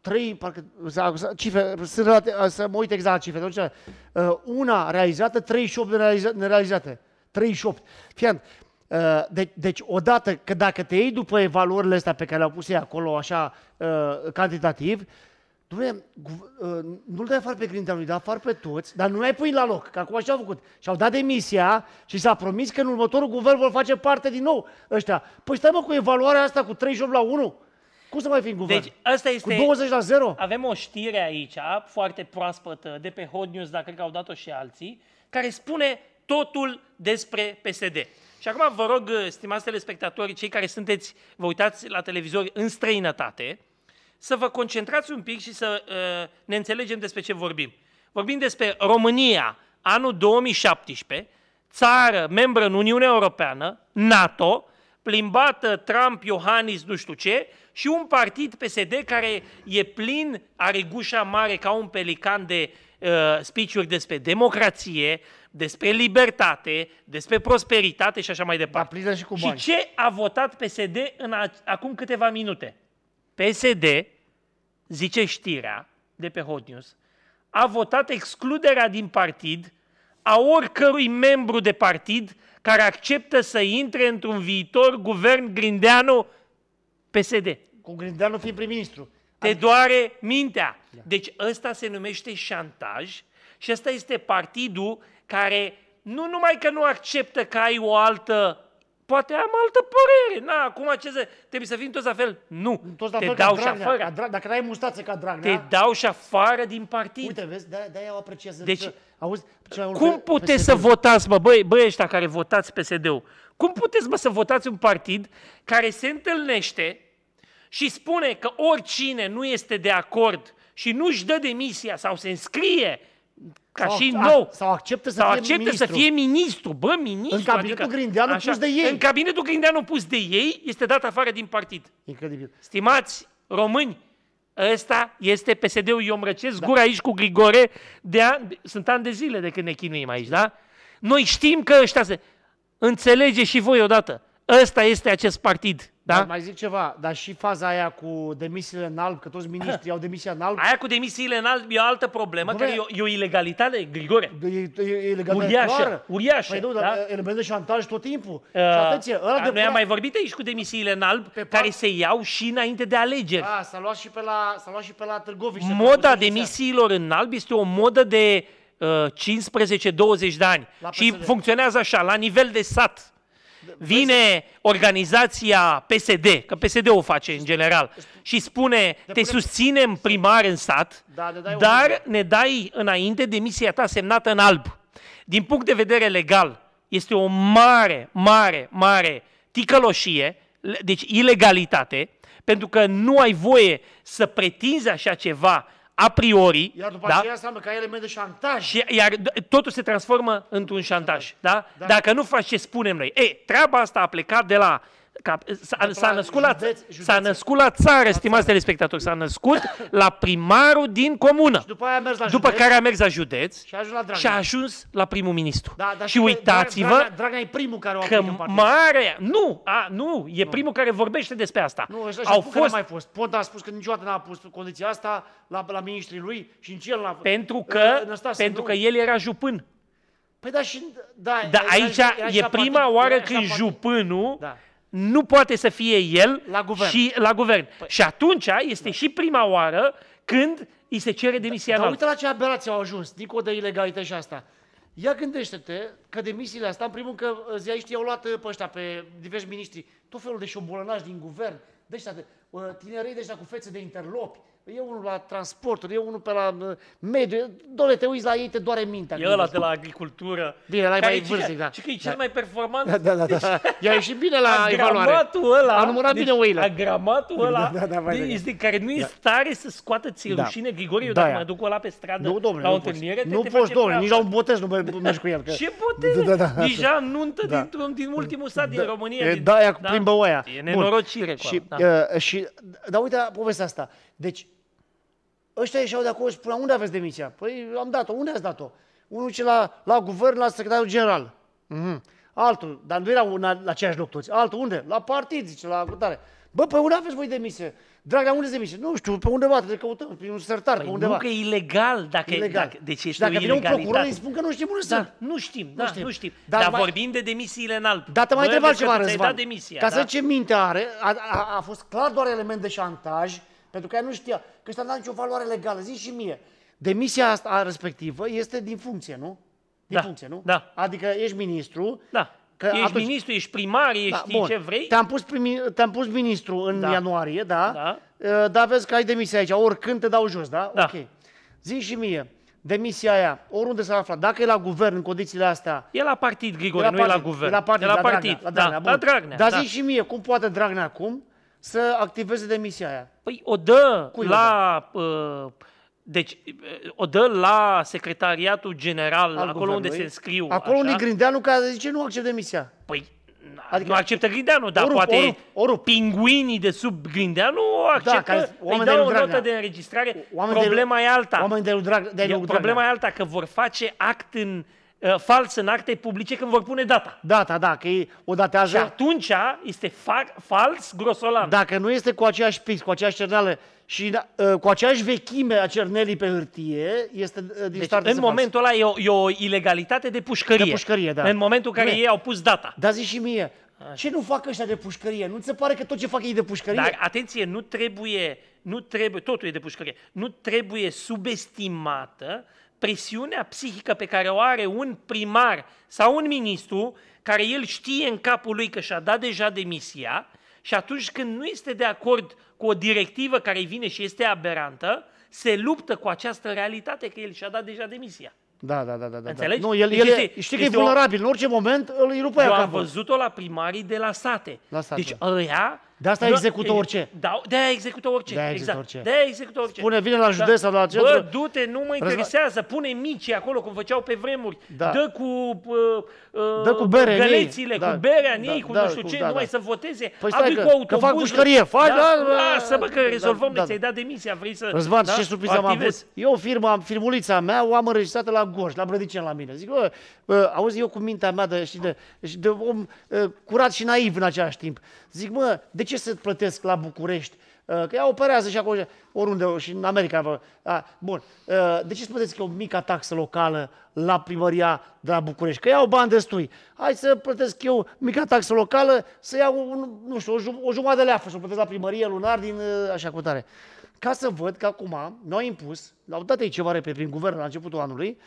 trei, parcă, cifre, să, să mă uit exact la cifre. Atunci, uh, una realizată, 38 de realizate, nerealizate. 38. Fian, uh, de, deci, odată, că dacă te iei după evaluările astea pe care le-au pus ei acolo, așa, uh, cantitativ, uh, Dumne, ă, nu-l dai afară pe Grindeanu, îi dai afară pe toți, dar nu ai pui la loc, că acum așa au făcut. Și-au dat demisia și s-a promis că în următorul guvern vor face parte din nou ăștia. Păi stai mă cu evaluarea asta cu 38 la 1, cum să mai fi în guvern? Deci, asta este... Cu 20 la 0? Avem o știre aici, foarte proaspătă, de pe Hot News, dar cred că au dat-o și alții, care spune totul despre PSD. Și acum vă rog, stimați telespectatori, cei care sunteți, vă uitați la televizor în străinătate, să vă concentrați un pic și să uh, ne înțelegem despre ce vorbim. Vorbim despre România, anul 2017, țară membră în Uniunea Europeană, NATO, plimbată Trump, Iohannis, nu știu ce, și un partid PSD care e plin, are gușa mare ca un pelican de uh, speech despre democrație, despre libertate, despre prosperitate și așa mai departe. Dar și cu bani. Și ce a votat PSD în a, acum câteva minute? PSD, zice știrea de pe Hot News, a votat excluderea din partid a oricărui membru de partid care acceptă să intre într-un viitor guvern Grindeanu PSD. Cu Grindeanu fiind prim-ministru. Te adică- doare mintea. Da. Deci ăsta se numește șantaj și ăsta este partidul care nu numai că nu acceptă că ai o altă Poate am altă părere. Na, acum ce să... Trebuie să fim toți la fel. Nu. Toți la te fel dau ca Dragnea, și afară. Ca Drag... Dacă ai mustață ca Dragnea... Te dau și afară din partid. Uite, vezi, de-aia o apreciază. Deci, că... auzi, ce cum puteți să votați, mă, băi, băi ăștia care votați PSD-ul, cum puteți, mă, să votați un partid care se întâlnește și spune că oricine nu este de acord și nu-și dă demisia sau se înscrie ca sau, și nou. sau acceptă să sau fie acceptă ministru. să fie ministru. Bă, ministru. În cabinetul adică, Grindeanu așa, pus de ei. În cabinetul Grindeanu pus de ei este dat afară din partid. Incredibil. Stimați români, Ăsta este PSD-ul. Eu îmrăcesc da. gura aici cu Grigore. De an, sunt ani de zile de când ne chinuim aici, da? Noi știm că ăștia se... Înțelege și voi odată. Ăsta este acest partid. Da? Mai zic ceva, dar și faza aia cu demisiile în alb, că toți miniștrii au demisia în alb. Aia cu demisiile în alb e o altă problemă, Bă, care e o, e o ilegalitate, Grigore. E, e, e ilegalitate uriașă, clară. Păi uriașă. Păi nu, da? dar elemente de șantaj tot timpul. Uh, și atenție, ăla de noi am mai vorbit aici cu demisiile în alb, pe care par... se iau și înainte de alegeri. A, s-a luat și pe la, luat și pe la Târgoviște. Moda demisiilor în alb este o modă de uh, 15-20 de ani. La și funcționează așa, la nivel de sat vine organizația PSD, că PSD o face în general, și spune te susținem primar în sat, da, dar ne dai înainte demisia ta semnată în alb. Din punct de vedere legal, este o mare, mare, mare ticăloșie, deci ilegalitate, pentru că nu ai voie să pretinzi așa ceva a priori. Iar după da? aceea înseamnă că ai elemente de șantaj. Și, iar totul se transformă într-un șantaj. Da? da? Dacă nu faci ce spunem noi. E, treaba asta a plecat de la ca, s-a, născut la, județ, s-a născut la țară, stimați telespectatori, s-a născut la primarul din comună. Și după aia a mers la după care a mers la județ și a ajuns la, și a ajuns la primul ministru. Da, dar și uitați-vă Dragnea, Dragnea e primul care o că mare, nu, a, nu, e nu. primul care vorbește despre asta. Nu, așa, Au fost... Că mai fost. Ponta a spus că niciodată n-a pus condiția asta la, la ministrii lui și nici el n-a Pentru că, pentru că el era jupân. Păi da, și... Da, da aici era, era e prima oară când jupânul da nu poate să fie el la guvern. Și, la guvern. Păi. și atunci este da. și prima oară când îi se cere demisia da, Dar uite la ce aberație au ajuns, dincolo de ilegalitate și asta. Ia gândește-te că demisiile astea, în primul că zi uh, ziariștii au luat uh, pe ăștia, pe diversi miniștri, tot felul de șobolănași din guvern, de ăștia, de, uh, tinerei de ăștia cu fețe de interlopi, E unul la transporturi, e unul pe la uh, mediu. Doamne, te uiți la ei, te doare mintea. E ăla de la agricultură. Bine, la mai vârstnic, da. Și că e da. cel da. mai performant. Da, da, da. da. I-a deci, ieșit bine la evaluare. Ăla, a numărat deci, bine oile. gramatul ăla, da, da, da, de, este care nu e da. stare să scoată ți da. rușine. eu da, dacă mă duc ăla pe stradă nu, domnule, la o întâlnire, Nu poți, domnule, nici la un botez nu mergi cu el. Ce botez? Da, da, da. Deja nuntă da. dintr-un din ultimul sat din România. Da, aia plimbă oaia. E nenorocire. Uh, și, dar uite povestea asta. Deci, ăștia ieșeau de acolo și spuneau, unde aveți demisia? Păi am dat-o, unde ați dat-o? Unul ce la, la guvern, la secretarul general. Mm-hmm. Altul, dar nu era la, la aceeași loc toți. Altul, unde? La partid, zice, la cutare. Bă, pe unde aveți voi demisie? Dragă, unde demisie? Nu știu, pe undeva, trebuie căutăm, prin un sertar, păi pe undeva. Nu că e ilegal, dacă, ilegal. Dacă, deci ești dacă vine un procuror, îi spun că nu știm unde da, sunt. Nu știm, da, nu știm. Nu știm. Dar, dar mai... vorbim de demisiile în alb. Dar te mai întreb ceva Răzvan. demisia, ca da? să ce minte are, a, a, a, fost clar doar element de șantaj, pentru că ea nu știa, că ăștia n-a nicio valoare legală. zici și mie, demisia asta respectivă este din funcție, nu? Din da, funcție, nu? Da. Adică ești ministru, da. Că ești atunci... ministru, ești primar, ești da, bun. ce vrei. Te-am pus, primi... te-am pus ministru în da. ianuarie, da? Da. Uh, vezi că ai demisia aici, oricând te dau jos, da? da. Ok. zici și mie, demisia aia, oriunde s-ar afla, dacă e la guvern în condițiile astea... E la partid, Grigore, e la partid, nu e la guvern. E la partid, e la, partid, la da, Dragnea. La, Dragnea, da, la Dragnea, da. Dar zici și mie, cum poate Dragnea acum să activeze demisia aia. Păi o dă Cui la... Uh, deci o dă la secretariatul general, Al acolo unde se înscriu. Acolo unde Grindeanu care zice nu accept demisia. Păi Adică, nu acceptă Grindeanu, dar orup, poate orup, orup. pinguinii de sub Grindeanu o da, acceptă, da, îi dau o notă da. de înregistrare, oameni problema de, e alta. Oameni de drag, de e, problema e da. alta, că vor face act în uh, Uh, fals în acte publice când vor pune data. Data, da, da, că e o datează... Și atunci este fa- fals grosolan. Dacă nu este cu aceeași pix, cu aceeași cerneală și uh, cu aceeași vechime a cernelii pe hârtie, este uh, din deci, start în momentul fals. ăla e o, e o ilegalitate de pușcărie. De pușcărie, da. În momentul în care ei au pus data. Da, zi și mie, Așa. ce nu fac ăștia de pușcărie? Nu ți se pare că tot ce fac ei de pușcărie? Dar atenție, nu trebuie, nu trebuie, totul e de pușcărie, nu trebuie subestimată presiunea psihică pe care o are un primar sau un ministru, care el știe în capul lui că și-a dat deja demisia, și atunci când nu este de acord cu o directivă care vine și este aberantă, se luptă cu această realitate că el și-a dat deja demisia. Da, da, da, da. da. Înțelegi? Nu, el, el este, știi că este e vulnerabil. O... În orice moment îl îi rupe Eu capul. am văzut-o la primarii de la sate. La sate. Deci ăia de asta da, execută orice. Da, de aia exact. execută orice. De aia exact. orice. De aia execută orice. Pune, vine la da. județ da. sau la centru. Bă, du-te, nu mă interesează. Pune mici acolo, cum făceau pe vremuri. Da. Dă cu uh, uh Dă cu bere gălețile, da. cu berea în da. ei, cu da, nu știu da. ce, da, numai da. să voteze. Păi stai că, cu că fac pușcărie. Faci, da, da, lasă, bă, că da, rezolvăm, da, ți-ai dat demisia, vrei să... Răzvan, da? ce surpriză am avut. Eu firma, filmulița mea, o am înregistrată la Gorj, la Brădicen la mine. Zic, bă, auzi, eu cu mintea mea de, și de, și de om uh, curat și naiv în același timp. Zic, mă, de ce să plătesc la București? Uh, că ea operează și acolo, oriunde, și în America. A, bun. Uh, de ce să plătesc o mică taxă locală la primăria de la București? Că iau bani destui. Hai să plătesc eu mica taxă locală, să iau, un, nu știu, o, jumătate de leafă să o plătesc la primărie lunar din uh, așa cu tare. Ca să văd că acum noi impus, au dat ei ceva repede prin guvern la începutul anului,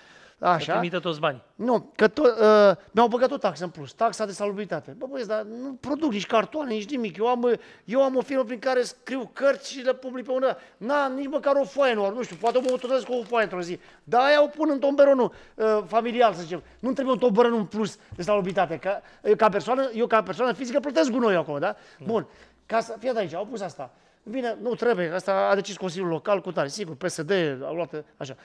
Așa. Că toți bani. Nu, că to- uh, mi-au băgat o taxă în plus, taxa de salubritate. Bă, băieți, dar nu produc nici cartoane, nici nimic. Eu am, eu am o firmă prin care scriu cărți și le public pe unul. Na, nici măcar o foaie nu, nu știu, poate mă autorez cu o foaie într-o zi. Dar aia o pun în tomberonul uh, ă, familial, să zicem. Nu trebuie un tomberon în plus de salubritate. Ca, eu, ca persoană, eu ca persoană fizică plătesc gunoi acolo, da? Mm. Bun. Ca să, fii aici, au pus asta. Bine, nu trebuie, asta a decis Consiliul Local cu tare, sigur, PSD a luat așa.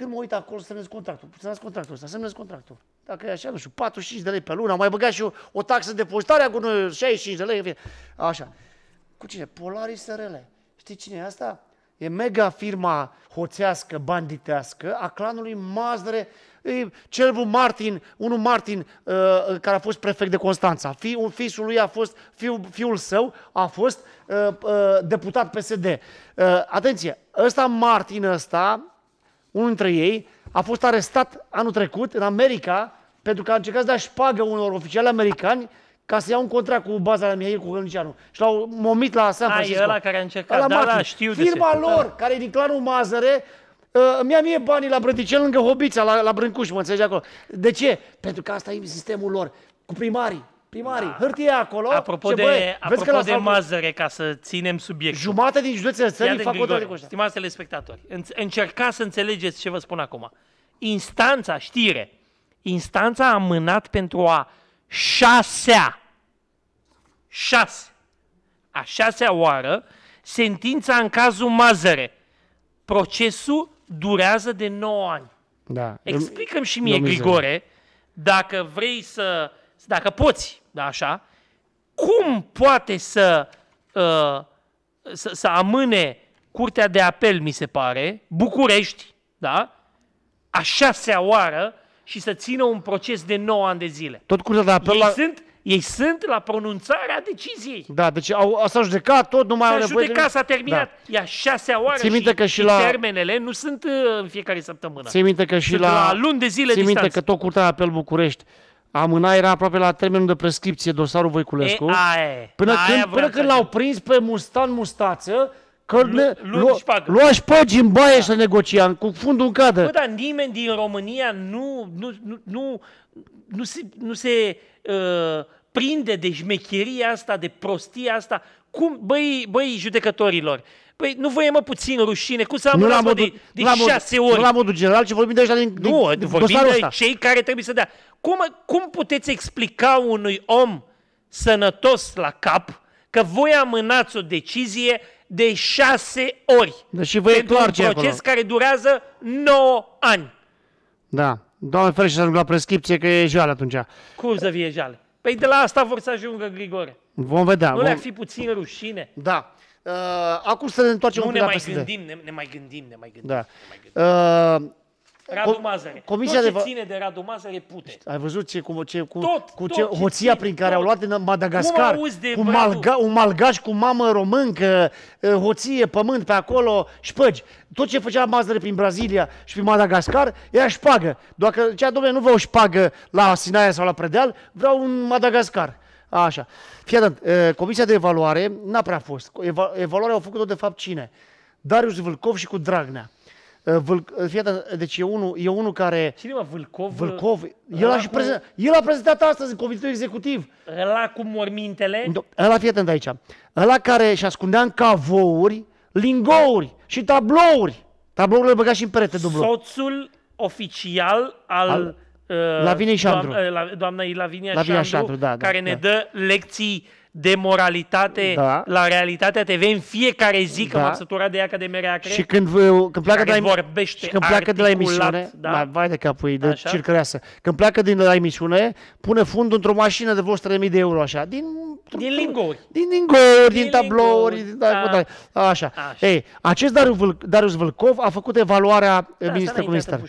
Când mă uit acolo, semnez contractul. Semnez contractul ăsta, semnez contractul. Dacă e așa, nu știu, 45 de lei pe lună, am mai băgat și o, o taxă de postare cu 65 de lei. Așa. Cu cine? Polaris SRL. Știi cine e asta? E mega firma hoțească, banditească, a clanului Mazdre, bun Martin, unul Martin uh, uh, care a fost prefect de Constanța. Fi, un fiul lui a fost, fiul, fiul său a fost uh, uh, deputat PSD. Uh, atenție, ăsta Martin ăsta unul dintre ei, a fost arestat anul trecut în America pentru că a încercat să dea șpagă unor oficiali americani ca să ia un contract cu baza la Mihail Cugălnicianu. Și l-au momit la San Francisco. Ai, ăla care a încercat, ăla da, da, știu Firma de da. lor, da. care e din clanul Mazăre, uh, îmi ia mie banii la Brăticel lângă Hobița, la, la Brâncuș, mă înțelegi acolo. De ce? Pentru că asta e sistemul lor, cu primarii primarii, da. hârtie acolo. Apropo ce, de, băie, apropo vezi că de mazăre, ca să ținem subiectul. Jumate din județele țării fac o de Stimați spectatori, încercați să înțelegeți ce vă spun acum. Instanța, știre, instanța a amânat pentru a șasea, șase, a șasea oară, sentința în cazul Mazăre. Procesul durează de 9 ani. Da. Explicăm și mie, Grigore, dacă vrei să, dacă poți da, așa, cum poate să, uh, să, să amâne Curtea de Apel, mi se pare, București, da, a șasea oară și să țină un proces de 9 ani de zile. Tot Curtea de Apel... Ei, la... sunt, ei sunt la pronunțarea deciziei. Da, deci au, s-a judecat tot, nu mai s-a au nevoie judecat, de... s-a terminat. Da. E a șasea oară minte și, că și, și la... termenele nu sunt uh, în fiecare săptămână. Ții minte că și sunt la... la luni de zile Ții minte distanță. că tot Curtea de Apel București Amâna era aproape la termenul de prescripție dosarul Voiculescu. E, aia, până aia când, până când l-au prins pe Mustan Mustață, că Lu, ne, lua, lua șpagi în baie da. să negocia cu fundul în cadă. Bă, dar nimeni din România nu, nu, nu, nu, nu se, nu se uh, prinde de șmecheria asta, de prostia asta. Cum, băi, băi judecătorilor, uh, Păi nu vă e mă puțin rușine, cum să am nu la modul, de, de la șase modul, ori? Nu la modul general, ci vorbim de aici din, din Nu, vorbim de ăsta. cei care trebuie să dea. Cum, cum puteți explica unui om sănătos la cap că voi amânați o decizie de șase ori deci vă pentru clar un proces acolo. care durează 9 ani? Da. Doamne ferește să ajung la prescripție, că e jale atunci. Cum să fie jale? Păi de la asta vor să ajungă Grigore. Vom vedea. Nu vom... le-ar fi puțin rușine? Da. Uh, acum să ne întoarcem un pic ne la mai PSD. gândim, ne, ne mai gândim, ne mai gândim. Da. Ne mai gândim. Uh, Radu Mazăre. Comisia Tot ce de... ține de Radu Mazăre pute. Ai văzut ce, cum, ce, cu, tot, cu tot ce, hoția ce prin care tot. au luat în Madagascar? Cum de cu malga, un malgaș cu mamă româncă, uh, hoție, pământ pe acolo, șpăgi. Tot ce făcea Mazăre prin Brazilia și prin Madagascar era șpagă. Doar că cea domnule, nu vă o șpagă la Sinaia sau la Predeal, vreau un Madagascar. Așa. Fii atent, Comisia de evaluare n-a prea fost. evaluarea au făcut-o de fapt cine? Darius Vâlcov și cu Dragnea. Vâl, fii atent, deci e unul, e unul care... Cine mă, Vâlcov? Vâlcov. El a, și prezentat, el a prezentat astăzi în comitetul executiv. Ăla cu mormintele? Ăla, fii atent aici. Ăla care și ascundea în cavouri, lingouri și tablouri. Tablourile băga și în perete dublu. Soțul oficial al, al Lavinia Șandru. Doamna Lavinia Șandru, da, da, care da. ne dă lecții de moralitate da. la realitatea TV în fiecare zi, că da. m-am săturat de ea că de merea cre, Și când, când pleacă, de la, și când pleacă de la emisiune, da. mai vai de capul ei, de așa? circăreasă, când pleacă din la emisiune, pune fundul într-o mașină de vreo 1000 de euro, așa, din... Din lingouri. Din lingouri, din, din tablouri, din, da, da, da. așa. așa. Ei, acest Darius, Vâl- Darius Vâlcov a făcut evaluarea da, eh, ministrului comunistar.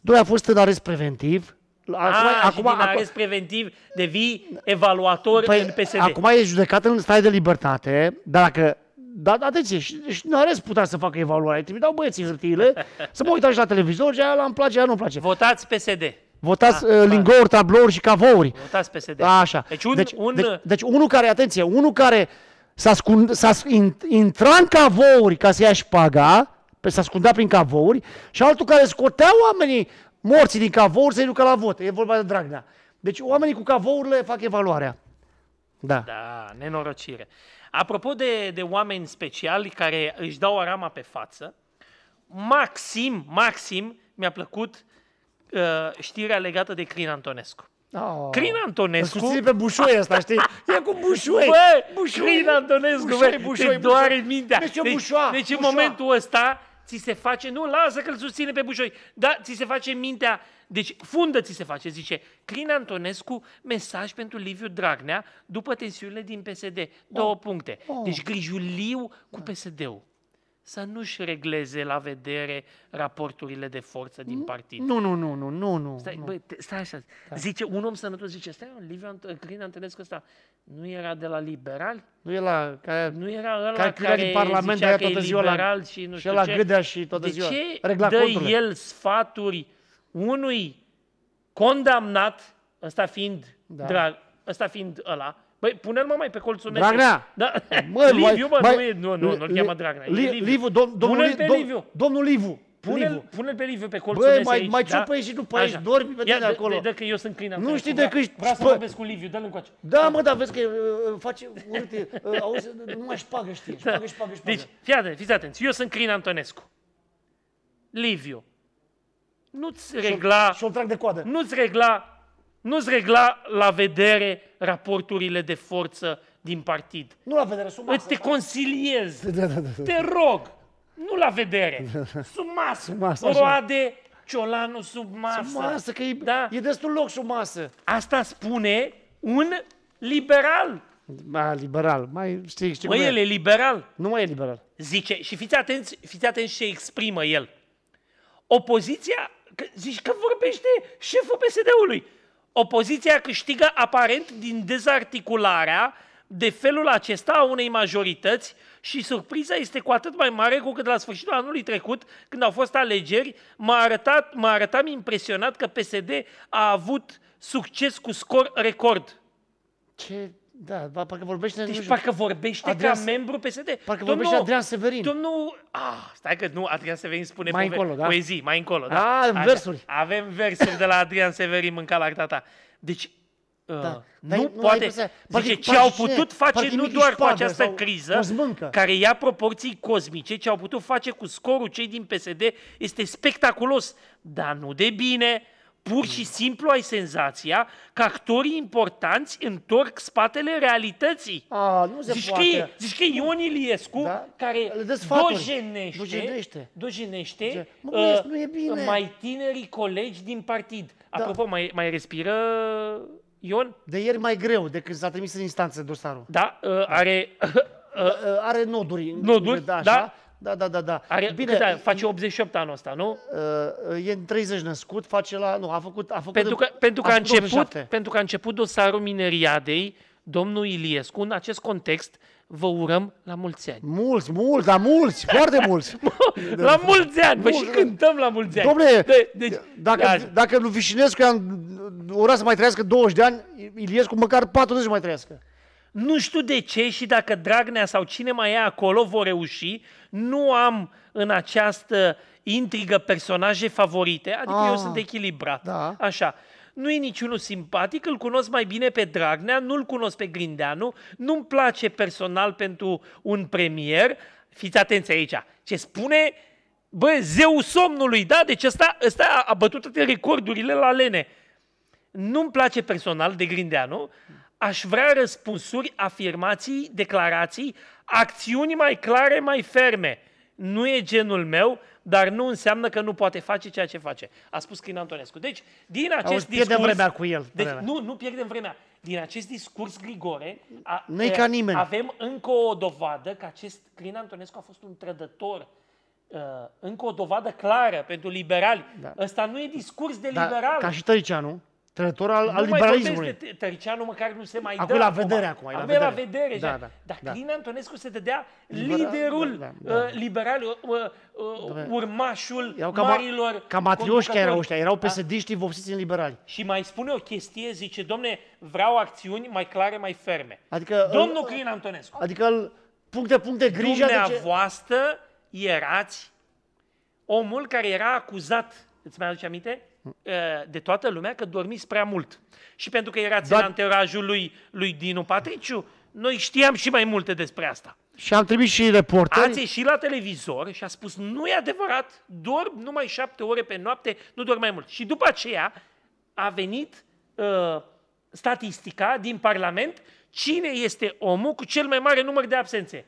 Doi a fost în arest preventiv, Acum, A, ah, acum, și din preventiv preventiv devii evaluator păi, în PSD. Acum e judecat în stare de libertate, dar dacă da, atenție, și, și nu are putea să facă evaluare. dau băieții hârtiile, să mă uitați la televizor, și aia îmi place, aia nu-mi place. Votați PSD. Votați da, uh, lingouri, tablouri și cavouri. Votați PSD. A, așa. Deci, un, deci, un... Deci, deci unul care, atenție, unul care s-a, scund, s-a intra în cavouri ca să ia și paga, s-a scundat prin cavouri și altul care scotea oamenii morții din cavouri să-i ducă la vot. E vorba de Dragnea. Deci oamenii cu cavourile fac evaluarea. Da. Da, nenorocire. Apropo de, de oameni speciali care își dau rama pe față, maxim, maxim mi-a plăcut uh, știrea legată de Crin Antonescu. Oh. Crin Antonescu... Îl pe bușoi ăsta, știi? E cu bușoi. Bă, bușoi. Crin Antonescu, bușoi, bușoi, te bușoi. doare mintea. Deci, deci, bușoa, deci bușoa. în momentul ăsta ți se face, nu, lasă că îl susține pe bușoi, da, ți se face mintea, deci fundă ți se face, zice Crin Antonescu, mesaj pentru Liviu Dragnea după tensiunile din PSD, două oh. puncte. Oh. Deci grijuliu cu PSD-ul să nu-și regleze la vedere raporturile de forță din partid. Nu, nu, nu, nu, nu, nu. Stai, nu. Bă, stai așa. Da. Zice, un om sănătos zice, stai, Liviu Ant- Crin Antonescu ăsta nu era de la liberali? Nu era ca, nu era ăla care, care din parlament zicea că toată liberal la, și nu și știu ce. Gâdea și toată de ziua. ce Regla dă conturile? el sfaturi unui condamnat, ăsta fiind da. drag, ăsta fiind ăla, Băi, pune-l mă mai pe colțul meu. Dragnea! Da. Mă, Liviu, mă, mai, nu, e, nu, nu, nu-l cheamă Dragnea. Li, Liviu, Liviu dom, domnul, pune-l pe Liviu. Domnul Liviu. Pune-l, pune pe Liviu pe colțul Băi, mai, mai da? și nu pe aici, dormi pe de acolo. Da, că eu sunt câine. Nu știi de că ești... Vreau să vorbesc cu Liviu, dă-l încoace. Da, mă, dar vezi că uh, uh, face urâte, uh, auzi, nu mai șpagă, știi, da. șpagă, șpagă, șpagă. Deci, fii atent, fiți atenți, eu sunt Crin Antonescu. Liviu. Nu-ți regla... Și-o trag de coadă. Nu-ți regla nu-ți regla la vedere raporturile de forță din partid. Nu la vedere, masă. Te da. consiliez, da, da, da, da. te rog, nu la vedere, da, Sub masă. sub masă roade ciolanul sub masă. Sub masă, că e, da? e destul loc sub masă. Asta spune un liberal. Ma, liberal, mai știi, știi Mă, el e liberal. Nu mai e liberal. Zice, și fiți atenți, fiți atenți ce exprimă el. Opoziția, că, zici că vorbește șeful PSD-ului. Opoziția câștigă aparent din dezarticularea de felul acesta a unei majorități și surpriza este cu atât mai mare cu cât la sfârșitul anului trecut, când au fost alegeri, m-a arătat, m-a arătat impresionat că PSD a avut succes cu scor record. Ce da, parcă vorbește... Deci nu parcă vorbește Adrian... ca membru PSD. Parcă domnul, vorbește Adrian Severin. Domnul... Ah, stai că nu, Adrian Severin spune mai încolo, da? poezii, mai încolo. Da, ah, în versuri. Avem versuri de la Adrian Severin, în la ta, Deci, da. Uh, da. Dar nu, nu poate. Zice, parcă, ce au putut face nu doar cu această criză, care ia proporții cosmice, ce au putut face cu scorul cei din PSD este spectaculos, dar nu de bine, Pur și simplu ai senzația că actorii importanți întorc spatele realității. A, nu se zici poate. Că, zici că Ion Iliescu, da? care dojenește, dojenește, dojenește mă, uh, nu e bine. mai tinerii colegi din partid. Da. Apropo, mai, mai respiră Ion? De ieri mai greu decât s-a trimis în instanță dosarul. Da, uh, are... Uh, uh, are noduri. Noduri, da, da, așa. da da, da, da. da. Are, Bine, cât are? face 88 anul ăsta, nu? Uh, e în 30 născut, face la... Nu, a făcut... A făcut pentru, că, de, pentru, că a, a început, 87. pentru că a început dosarul mineriadei, domnul Iliescu, în acest context, vă urăm la mulți ani. Mulți, mulți, la mulți, foarte mulți. la mulți ani, vă păi și cântăm la mulți ani. Dom'le, de, deci, dacă, da. dacă lui Vișinescu ura să mai trăiască 20 de ani, Iliescu măcar 40 mai trăiască. Nu știu de ce și dacă Dragnea sau cine mai e acolo vor reuși, nu am în această intrigă personaje favorite, adică ah, eu sunt echilibrat. Da. Așa. Nu e niciunul simpatic, îl cunosc mai bine pe Dragnea, nu-l cunosc pe Grindeanu, nu-mi place personal pentru un premier. Fiți atenți aici, ce spune bă, zeul somnului, da? Deci ăsta, ăsta a bătut toate recordurile la Lene. Nu-mi place personal de Grindeanu, aș vrea răspunsuri, afirmații, declarații, acțiuni mai clare, mai ferme. Nu e genul meu, dar nu înseamnă că nu poate face ceea ce face. A spus Crin Antonescu. Deci, din acest Auzi, discurs... Pierdem vremea cu el. Deci, vremea. nu, nu pierdem vremea. Din acest discurs Grigore, a, e, ca nimeni. avem încă o dovadă că acest Crin Antonescu a fost un trădător Uh, încă o dovadă clară pentru liberali. Da. Ăsta nu e discurs de da, liberal. Ca și Tăiceanu, Trădător al, al liberalismului. Nu Tăricianu măcar nu se mai acum dă. La vedere, acum, acum la vedere acum. la vedere. Da, da, dar da. Crin da. Antonescu se dădea Libera, da, liderul da, uh, da, da. Uh, liberal, uh, uh, da, urmașul erau ca, marilor... Ca matrioși care erau ăștia, erau pesediștii da? vopsiți în liberali. Și mai spune o chestie, zice, domne, vreau acțiuni mai clare, mai ferme. Adică, Domnul uh, Clina Antonescu. Adică îl, punct de punct de grijă... Dumneavoastră de erați omul care era acuzat, îți mai aduce aminte? Eh, de toată lumea că dormiți prea mult. Și pentru că erați Dar... în anterajul lui, lui Dinu Patriciu, noi știam și mai multe despre asta. Și am trimis și reporteri. Ați ieșit la televizor și a spus, nu e adevărat, dorm numai șapte ore pe noapte, nu dorm mai mult. Și după aceea a venit uh, statistica din Parlament, cine este omul cu cel mai mare număr de absențe.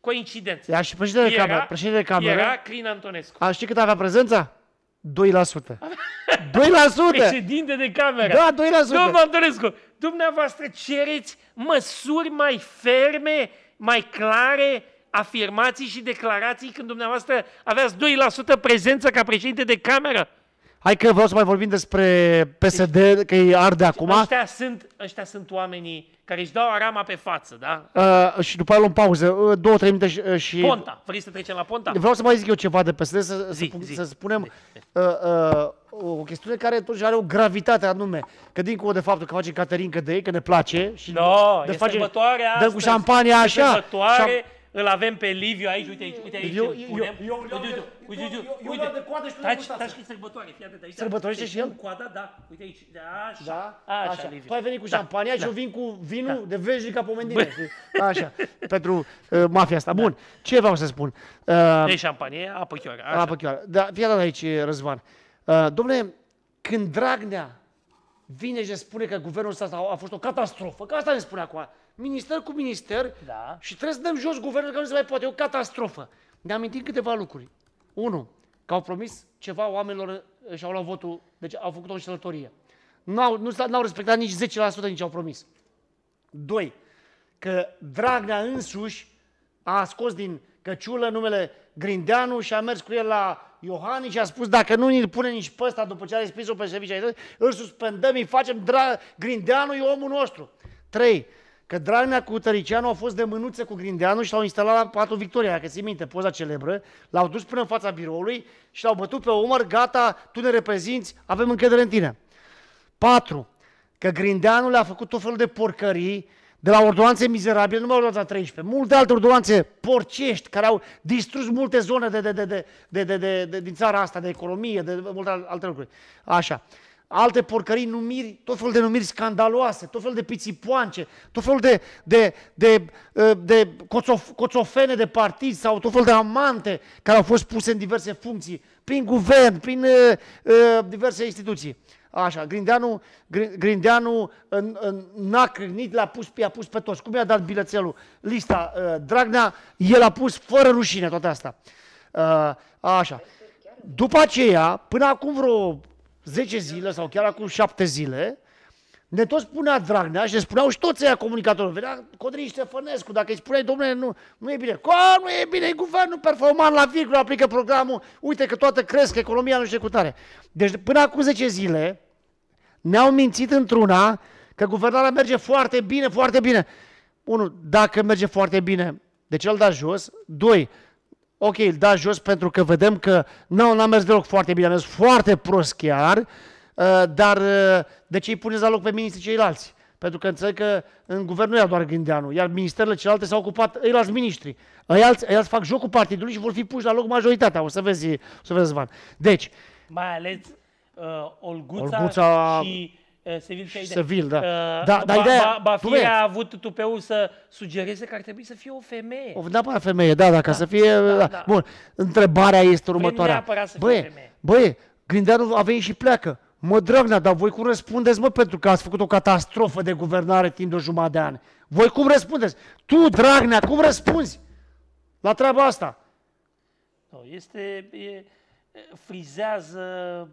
Coincidență. Ia și președintele Camera. Președintele Era Crin Antonescu. A ști cât avea prezența? 2%. 2%! Președinte de cameră. Da, 2%. Domnul Antonescu, dumneavoastră cereți măsuri mai ferme, mai clare, afirmații și declarații când dumneavoastră aveați 2% prezență ca președinte de cameră? Hai că vreau să mai vorbim despre PSD, deci, că îi arde acum. Ăștia sunt, ăștia sunt oamenii care își dau arama pe față, da? Uh, și după aia luăm pauză, uh, două, trei minute și, uh, și... Ponta, vrei să trecem la Ponta? Vreau să mai zic eu ceva de PSD, să, zi, să, zi. să spunem uh, uh, o chestiune care totuși are o gravitate anume. Că dincolo de faptul că face că de ei, că ne place și no, de face, dă cu șampania așa. Sărbătoare, îl avem pe Liviu aici, uite aici, uite aici. Eu, eu, punem. eu, eu, uite, uite, aici. uite, aici. uite, aici. Uite taci, taci că sărbătoare, fii atent aici. Sărbătorește și el? Cu coada, da, uite aici, da, așa, da? așa, așa. Liviu. Tu păi ai venit cu da, șampania da. și eu vin cu vinul da. de veji ca pomendire, știi? Așa, pentru uh, mafia asta. Da. Bun, ce vreau să spun? Uh, de șampanie, apă chioară, așa. Apă chioară. Da, fii atent aici, Răzvan. Uh, domnule, când Dragnea vine și spune că guvernul ăsta a fost o catastrofă, că asta ne spune acum, minister cu minister da. și trebuie să dăm jos guvernul că nu se mai poate, e o catastrofă. Ne amintim câteva lucruri. Unu, că au promis ceva oamenilor uh, și au luat votul, deci au făcut o înșelătorie. N-au, nu au respectat nici 10% nici au promis. Doi, că Dragnea însuși a scos din căciulă numele Grindeanu și a mers cu el la Iohani și a spus dacă nu îl pune nici pe ăsta după ce a respins-o pe servicii, îl suspendăm, îi facem dra- Grindeanu e omul nostru. Trei, că Dragnea cu Tăricianu au fost de mânuțe cu Grindeanu și l-au instalat la Patul Victoria, dacă ții minte, poza celebră, l-au dus până în fața biroului și l-au bătut pe umăr, gata, tu ne reprezinți, avem încredere în tine. 4. Că Grindeanu le-a făcut tot felul de porcării, de la ordonanțe mizerabile, nu mai ordonanța 13, multe alte ordonanțe porcești care au distrus multe zone de, de, de, de, de, de, de, de din țara asta, de economie, de multe alte lucruri. Așa alte porcării, numiri, tot felul de numiri scandaloase, tot felul de pițipoance, tot felul de, de, de, de, ă, de coțof, coțofene de partid sau tot felul de amante care au fost puse în diverse funcții, prin guvern, prin uh, uh, diverse instituții. Așa, Grindeanu, Grindeanu n-a crâgnit, l-a pus, i-a pus pe toți. Cum i-a dat bilățelul? Lista uh, Dragnea, el a pus fără rușine toate astea. Uh, așa. După aceea, până acum vreo 10 zile sau chiar acum 7 zile, ne tot spunea Dragnea și ne spuneau și toți aia comunicatorul. Venea Codrin Ștefănescu, dacă îi spuneai, domnule, nu, nu e bine. Cum nu e bine? E guvernul performant la virgulă, aplică programul, uite că toată cresc, economia nu știe cu tare. Deci până acum 10 zile ne-au mințit într-una că guvernarea merge foarte bine, foarte bine. Unu, dacă merge foarte bine, de ce l-a dat jos? Doi, ok, îl da jos pentru că vedem că nu, n-a mers deloc foarte bine, a mers foarte prost chiar, uh, dar uh, de ce îi puneți la loc pe ministrii ceilalți? Pentru că înțeleg că în guvern nu ia doar Gândeanu, iar ministerele celelalte s-au ocupat, ei alți ministrii, Ei alți, îi alți fac jocul partidului și vor fi puși la loc majoritatea, o să vezi, o să vezi, Van. Deci, mai ales uh, Olguța, Olguța și Eh, Sevil, ce da. Sevil, eh, da. Uh, da, ba, ideea... Ba, ba fie a avut tupeu să sugereze că ar trebui să fie o femeie. O, da, o femeie, da, da, ca da, să fie... Da, da. da. Bun, întrebarea este următoarea. Vrem să băie, femeie. băie, Grindeanu a venit și pleacă. Mă, Dragnea, dar voi cum răspundeți, mă, pentru că ați făcut o catastrofă de guvernare timp de o jumătate de ani? Voi cum răspundeți? Tu, Dragnea, cum răspunzi la treaba asta? Este... E, frizează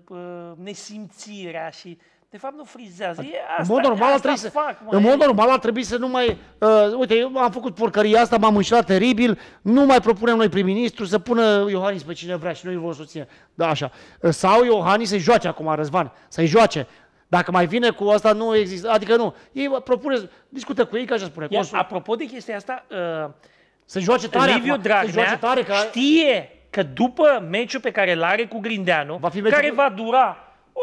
uh, nesimțirea și de fapt nu frizează. E asta, în mod normal asta trebuie să, fac, mă, În mod normal ar trebui să nu mai... Uh, uite, eu am făcut porcăria asta, m-am înșelat teribil, nu mai propunem noi prim-ministru să pună Iohannis pe cine vrea și noi vom susține. Da, așa. Uh, sau Iohannis să-i joace acum, Răzvan, să-i joace. Dacă mai vine cu asta, nu există. Adică nu. Ei propune, discută cu ei, ca așa spune. Ia, Consul. apropo de chestia asta, uh, să joace tare Liviu acum, Dragnea joace tare că... știe că după meciul pe care l are cu Grindeanu, va fi care cu... va dura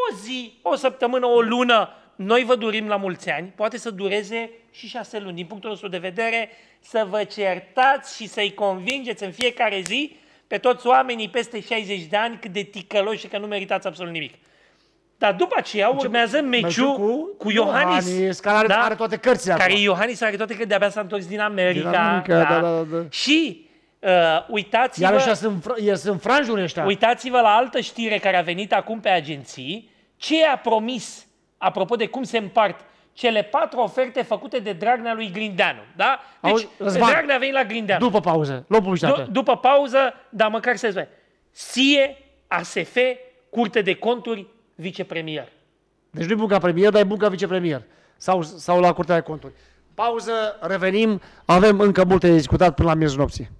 o zi, o săptămână, o lună, noi vă durim la mulți ani, poate să dureze și șase luni. Din punctul nostru de vedere, să vă certați și să-i convingeți în fiecare zi pe toți oamenii peste 60 de ani cât de ticăloși și că nu meritați absolut nimic. Dar după aceea urmează meciul cu, cu Iohannis, Iohannis care, are, da? are toate cărțile Care acolo. Iohannis are toate cărțile, de-abia s-a întors din America. Din America da? Da, da, da. da. Și Uh, uitați-vă... Iarăși sunt, sunt franjuri ăștia. Uitați-vă la altă știre care a venit acum pe agenții. Ce a promis, apropo de cum se împart cele patru oferte făcute de Dragnea lui Grindeanu. Da? Deci, Auzi, Dragnea a venit la Grindeanu. După pauză, Du- după pauză, dar măcar să spune. SIE, ASF, Curte de Conturi, vicepremier. Deci nu e bunca premier, dar e bunca vicepremier. Sau, sau la Curtea de Conturi. Pauză, revenim, avem încă multe de discutat până la miezul nopții.